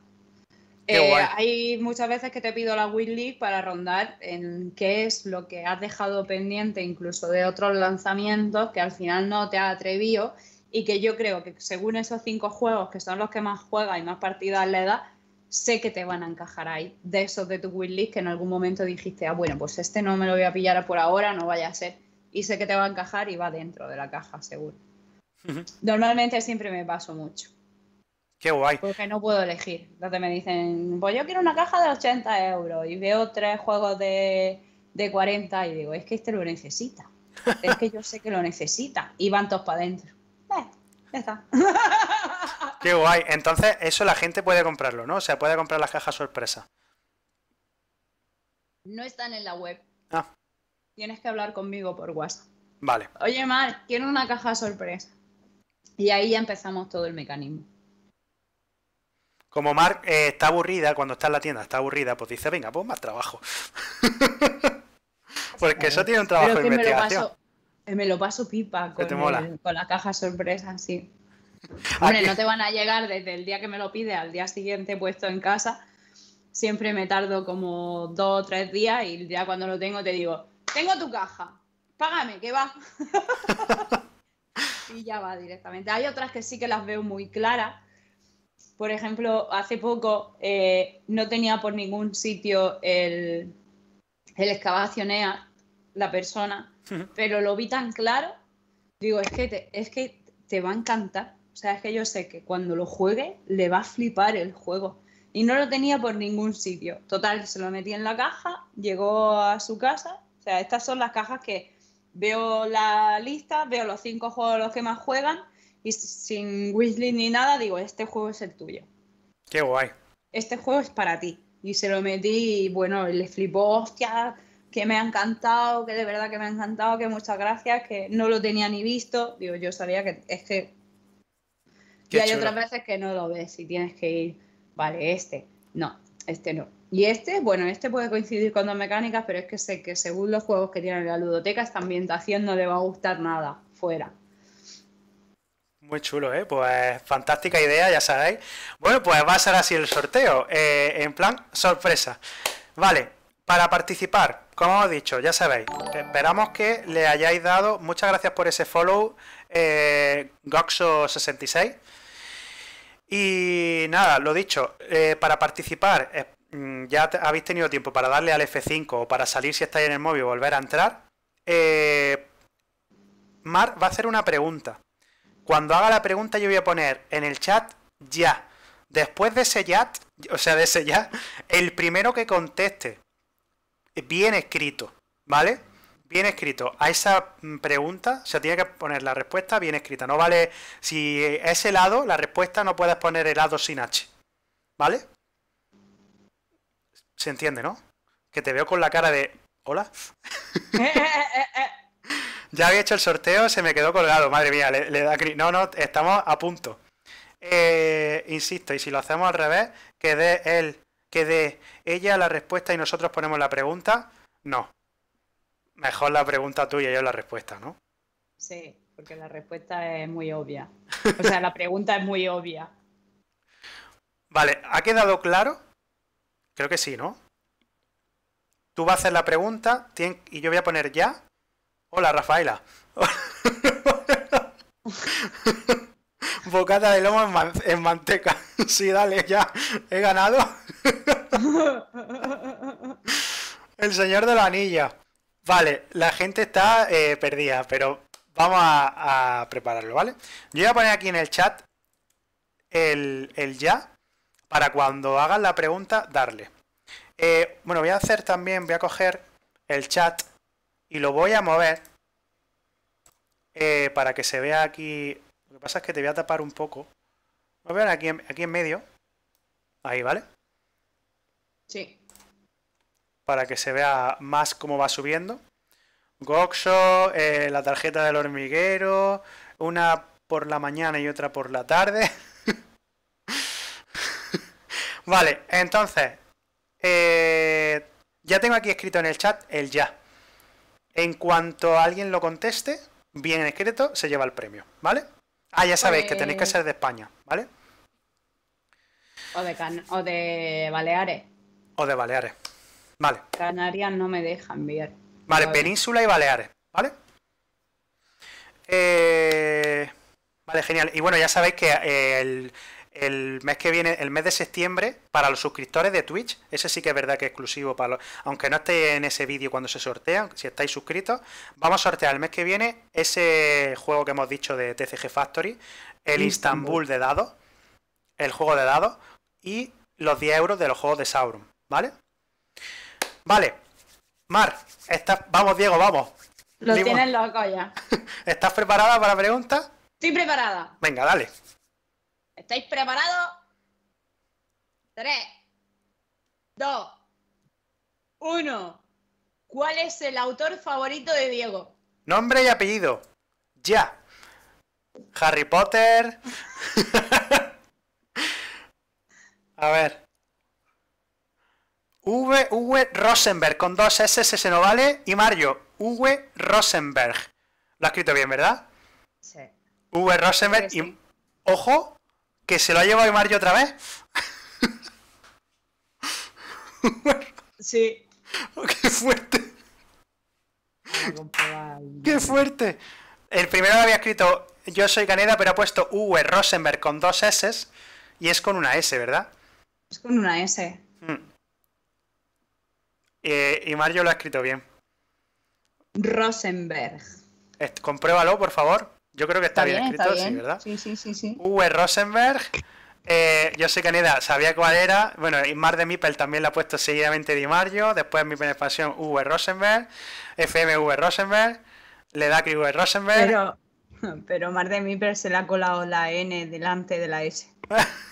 Eh, hay muchas veces que te pido la wishlist para rondar en qué es lo que has dejado pendiente incluso de otros lanzamientos que al final no te has atrevido y que yo creo que según esos cinco juegos que son los que más juegas y más partidas le das, sé que te van a encajar ahí, de esos de tu wishlist que en algún momento dijiste, ah, bueno, pues este no me lo voy a pillar por ahora, no vaya a ser, y sé que te va a encajar y va dentro de la caja, seguro. Normalmente siempre me paso mucho. Qué guay. Porque no puedo elegir. Entonces me dicen, pues yo quiero una caja de 80 euros y veo tres juegos de, de 40 y digo, es que este lo necesita. es que yo sé que lo necesita. Y van todos para adentro. ya está. Qué guay. Entonces, eso la gente puede comprarlo, ¿no? O sea, puede comprar las cajas sorpresa. No están en la web. Ah. Tienes que hablar conmigo por WhatsApp. Vale. Oye, Mar, quiero una caja sorpresa. Y ahí ya empezamos todo el mecanismo. Como Mar eh, está aburrida, cuando está en la tienda está aburrida, pues dice, venga, pues más trabajo. Porque eso tiene un trabajo de Me lo paso, pipa con, con la caja sorpresa, sí no te van a llegar desde el día que me lo pide al día siguiente puesto en casa. Siempre me tardo como dos o tres días y ya cuando lo tengo te digo, tengo tu caja, págame, que va. y ya va directamente. Hay otras que sí que las veo muy claras. Por ejemplo, hace poco eh, no tenía por ningún sitio el, el excavacionea, la persona, pero lo vi tan claro, digo, es que es que te va a encantar. O sea, es que yo sé que cuando lo juegue le va a flipar el juego. Y no lo tenía por ningún sitio. Total, se lo metí en la caja, llegó a su casa. O sea, estas son las cajas que veo la lista, veo los cinco juegos los que más juegan y sin whistling ni nada digo, este juego es el tuyo. Qué guay. Este juego es para ti. Y se lo metí y bueno, le flipó, hostia, que me ha encantado, que de verdad que me ha encantado, que muchas gracias, que no lo tenía ni visto. Digo, yo sabía que es que y hay otras veces que no lo ves y tienes que ir, vale, este, no, este no. Y este, bueno, este puede coincidir con dos mecánicas, pero es que sé que según los juegos que tienen la ludoteca, esta ambientación no le va a gustar nada fuera. Muy chulo, ¿eh? Pues fantástica idea, ya sabéis. Bueno, pues va a ser así el sorteo, eh, en plan sorpresa. Vale, para participar, como os he dicho, ya sabéis, esperamos que le hayáis dado, muchas gracias por ese follow, eh, Goxo66. Y nada, lo dicho, eh, para participar eh, mm, ya habéis tenido tiempo para darle al F5 o para salir si estáis en el móvil volver a entrar. Eh, Mar va a hacer una pregunta. Cuando haga la pregunta yo voy a poner en el chat ya. Después de ese ya, o sea, de ese ya, el primero que conteste bien escrito, ¿vale? bien escrito. A esa mm, pregunta se tiene que poner la respuesta bien escrita. No vale, si es helado, la respuesta no puedes poner helado sin H. ¿Vale? Se entiende, ¿no? Que te veo con la cara de... Hola. ya había hecho el sorteo, se me quedó colgado. Madre mía, le, le da... No, no, estamos a punto. Eh, insisto, y si lo hacemos al revés, que dé él, que dé ella la respuesta y nosotros ponemos la pregunta, no. Mejor la pregunta tuya y yo la respuesta, ¿no? Sí, porque la respuesta es muy obvia. O sea, la pregunta es muy obvia. Vale, ¿ha quedado claro? Creo que sí, ¿no? Tú vas a hacer la pregunta y yo voy a poner ya. Hola, Rafaela. Bocata de lomo en, en manteca. sí, dale, ya. He ganado. El señor de la anilla. Vale, la gente está eh, perdida, pero vamos a, prepararlo, ¿vale? Yo voy a poner aquí en el chat el, ya para cuando hagan la pregunta darle. Eh, bueno, voy a hacer también, voy a coger el chat y lo voy a mover eh, para que se vea aquí. Lo que pasa es que te voy a tapar un poco. Me aquí, aquí en medio. Ahí, ¿vale? Sí para que se vea más cómo va subiendo. Goxo, eh, la tarjeta del hormiguero, una por la mañana y otra por la tarde. vale, entonces, eh, ya tengo aquí escrito en el chat el ya. En cuanto alguien lo conteste, bien escrito, se lleva el premio, ¿vale? Ah, ya sabéis que tenéis que pues ser de España, ¿vale? O de, o de Baleares. O de Baleares. Vale. Canarias no me dejan enviar. Vale, Península y Baleares, ¿vale? Eh, vale, genial. Y bueno, ya sabéis que eh, el, mes que viene, el mes de septiembre, para los suscriptores de Twitch, ese sí que es verdad que es exclusivo para los. Aunque no esté en ese vídeo cuando se sortean, si estáis suscritos, vamos a sortear el mes que viene ese juego que hemos dicho de TCG Factory, el Istanbul de dados, el juego de dados y los 10 euros de los juegos de Sauron, ¿vale? Vale. Mar, vamos, Diego, vamos. Lo tienen loco ya. ¿Estás preparada para la pregunta? Estoy preparada. Venga, dale. ¿Estáis preparados? Tres, dos, uno. ¿Cuál es el autor favorito de Diego? Nombre y apellido. Ya. Harry Potter. A ver. V, v Rosenberg, con dos S, ese no vale. Y Mario, V Rosenberg. Lo ha escrito bien, ¿verdad? Sí. V Rosenberg. Y ojo, que se lo ha llevado Mario otra vez. sí. Oh, ¡Qué fuerte! ¡Qué fuerte! El primero lo había escrito Yo soy Caneda, pero ha puesto V Rosenberg con dos S y es con una S, ¿verdad? Es con una S. Mm. Eh, y Mario lo ha escrito bien. Rosenberg. compruébalo, por favor. Yo creo que está, bien, escrito, sí, ¿verdad? Sí, sí, sí, V. Rosenberg. Eh, yo sé que Caneda, sabía cuál era. Bueno, y Mar de Mipel también la ha puesto seguidamente de Mario. Después mi expansión V. Rosenberg. FM, V Rosenberg. Le da que V. Rosenberg. Pero, pero Mar de Mipel se le ha colado la N delante de la S.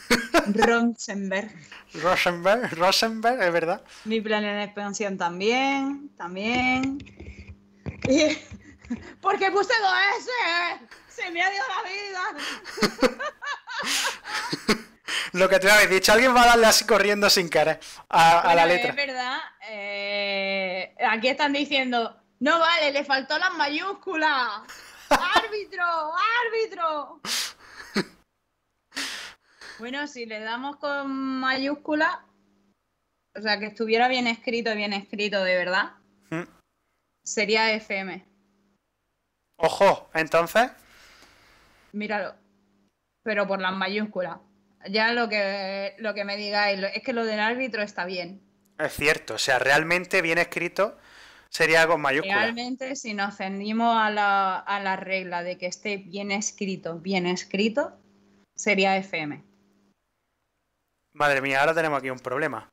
Rosenberg. Rosenberg, Rosenberg, es verdad. Mi plan en expansión también, también. ¿Por qué puse dos S? Se me ha ido la vida. Lo que te habéis dicho, alguien va a darle así corriendo sin cara a, la letra. Es verdad, eh, aquí están diciendo, no vale, le faltó las mayúsculas. ¡Árbitro! ¡Árbitro! Bueno, si le damos con mayúscula, o sea, que estuviera bien escrito, bien escrito de verdad, hmm. sería FM. Ojo, entonces. Míralo, pero por las mayúsculas. Ya lo que, lo que me digáis, es que lo del árbitro está bien. Es cierto, o sea, realmente bien escrito sería con mayúsculas. Realmente, si nos cendimos a la, a la regla de que esté bien escrito, bien escrito, sería FM. Madre mía, ahora tenemos aquí un problema.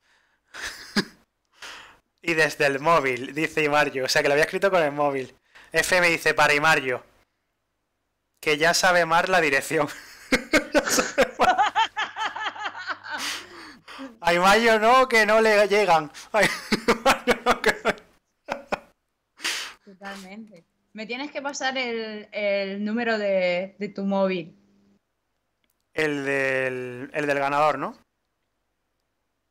y desde el móvil, dice Imario. O sea que lo había escrito con el móvil. F me dice para Imario. Que ya sabe más la dirección. A Imario no, que no le llegan. Totalmente. Me tienes que pasar el, número de, de tu móvil. El del, el del ganador, ¿no?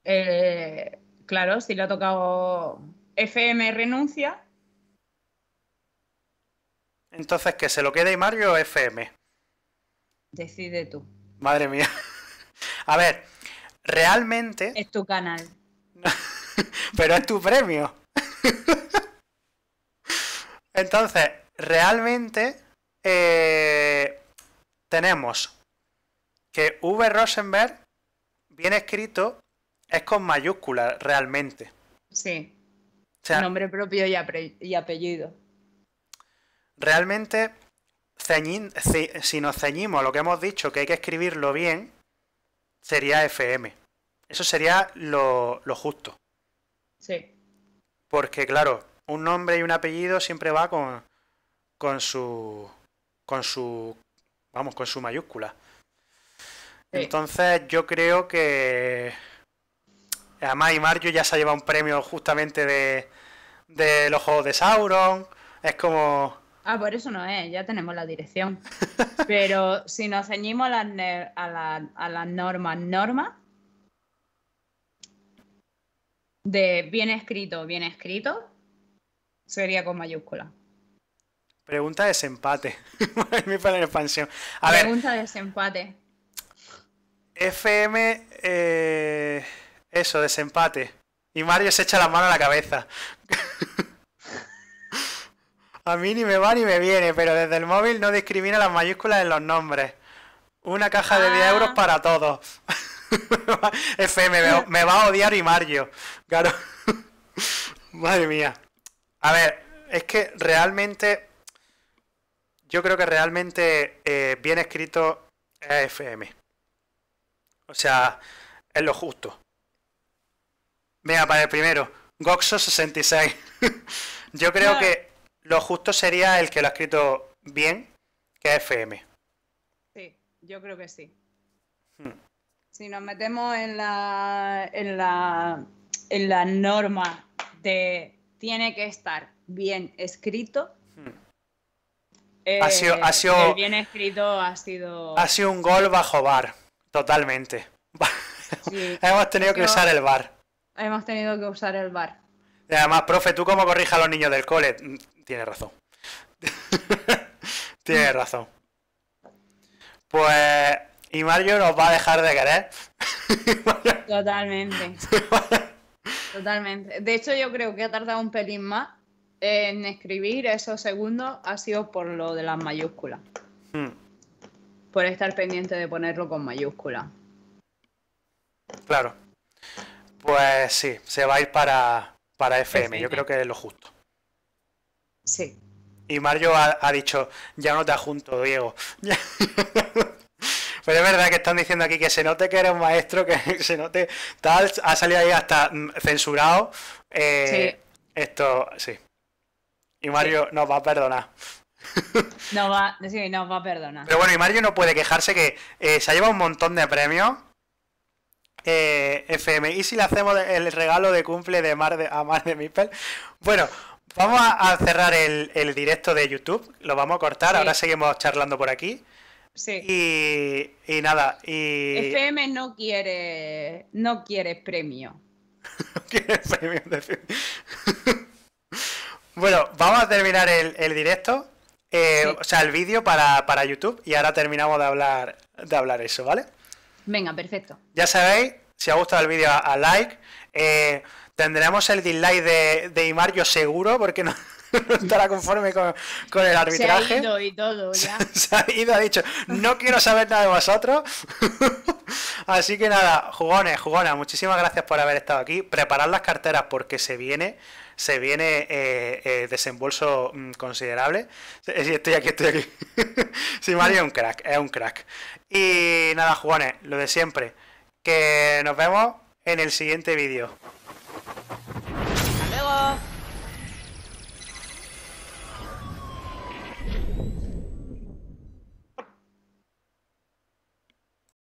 Eh, claro, si le ha tocado FM renuncia. Entonces, ¿que se lo quede Mario o FM? Decide tú. Madre mía. A ver, realmente. Es tu canal. Pero es tu premio. Entonces, realmente eh, tenemos que V. Rosenberg viene escrito es con mayúsculas, realmente. Sí. sea, nombre propio y, apellido. Realmente, si nos ceñimos a lo que hemos dicho, que hay que escribirlo bien, sería FM. Eso sería lo, justo. Sí. Porque, claro, un nombre y un apellido siempre va con, con su. con su. vamos, con su mayúscula. Entonces, yo creo que Además, Mario ya se ha llevado un premio justamente de, los juegos de Sauron. Es como. Ah, por eso no es, ya tenemos la dirección. Pero si nos ceñimos a las, normas, normas de bien escrito, bien escrito, sería con mayúscula. Pregunta de desempate. para expansión. Pregunta de desempate. FM. Eh, eso, desempate. Y Mario se echa la mano a la cabeza. a mí ni me va ni me viene, pero desde el móvil no discrimina las mayúsculas en los nombres. Una caja de 10 ah. euros para todos. FM, me, va a odiar y Mario. Claro. Madre mía. A ver, es que realmente. Yo creo que realmente eh, bien escrito es FM. O sea, es lo justo. Venga, para el primero. Goxo66. Yo creo que lo justo sería el que lo ha escrito bien, que es FM. Sí, yo creo que sí. Hmm. Si nos metemos en la, en la, en la norma de tiene que estar bien escrito. Hmm. Eh, ha sido, ha sido, bien escrito ha sido. Ha sido un gol bajo bar, totalmente. Hemos tenido que usar el bar hemos tenido que usar el bar. Y además, profe, tú cómo corrijas a los niños del cole. Mm, Tienes razón. Tienes razón. Pues. Y Mario nos va a dejar de querer. Totalmente. Totalmente. De hecho, yo creo que ha tardado un pelín más en escribir esos segundos. Ha sido por lo de las mayúsculas. Hmm. Por estar pendiente de ponerlo con mayúsculas. Claro. Pues sí, se va a ir para, FM, yo creo que es lo justo. Sí. Y Mario ha, dicho, ya no te junto, Diego. Pero es verdad que están diciendo aquí que se note que eres maestro, que se note tal, ha salido ahí hasta mm, censurado. Eh, sí. Esto, sí. Y Mario nos va a perdonar. No va, sí, nos va a perdonar. Pero bueno, y Mario no puede quejarse que eh, se ha llevado un montón de premios eh, FM. ¿Y si le hacemos el regalo de cumple de Mar de, a Mar de Mipel? Bueno, vamos a, cerrar el, directo de YouTube. Lo vamos a cortar. Ahora seguimos charlando por aquí. Sí. Y, nada. Y... FM no quiere, no quiere premio. quiere premio bueno, vamos a terminar el, directo. Eh, o sea, el vídeo para, para YouTube. Y ahora terminamos de hablar, de hablar eso, ¿vale? Venga, perfecto. Ya sabéis, si ha gustado el vídeo, a like. Eh, tendremos el dislike de, de Imar, yo seguro, porque no, estará conforme con, el arbitraje. Se ha ido y todo, ha ido, ha dicho, no quiero saber nada de vosotros. Así que nada, jugones, jugonas, muchísimas gracias por haber estado aquí. Preparad las carteras porque se viene se viene eh, eh, desembolso mm, considerable. Estoy aquí, estoy aquí. si Mario es un crack, es un crack. Y nada, jugones, lo de siempre. Que nos vemos en el siguiente vídeo.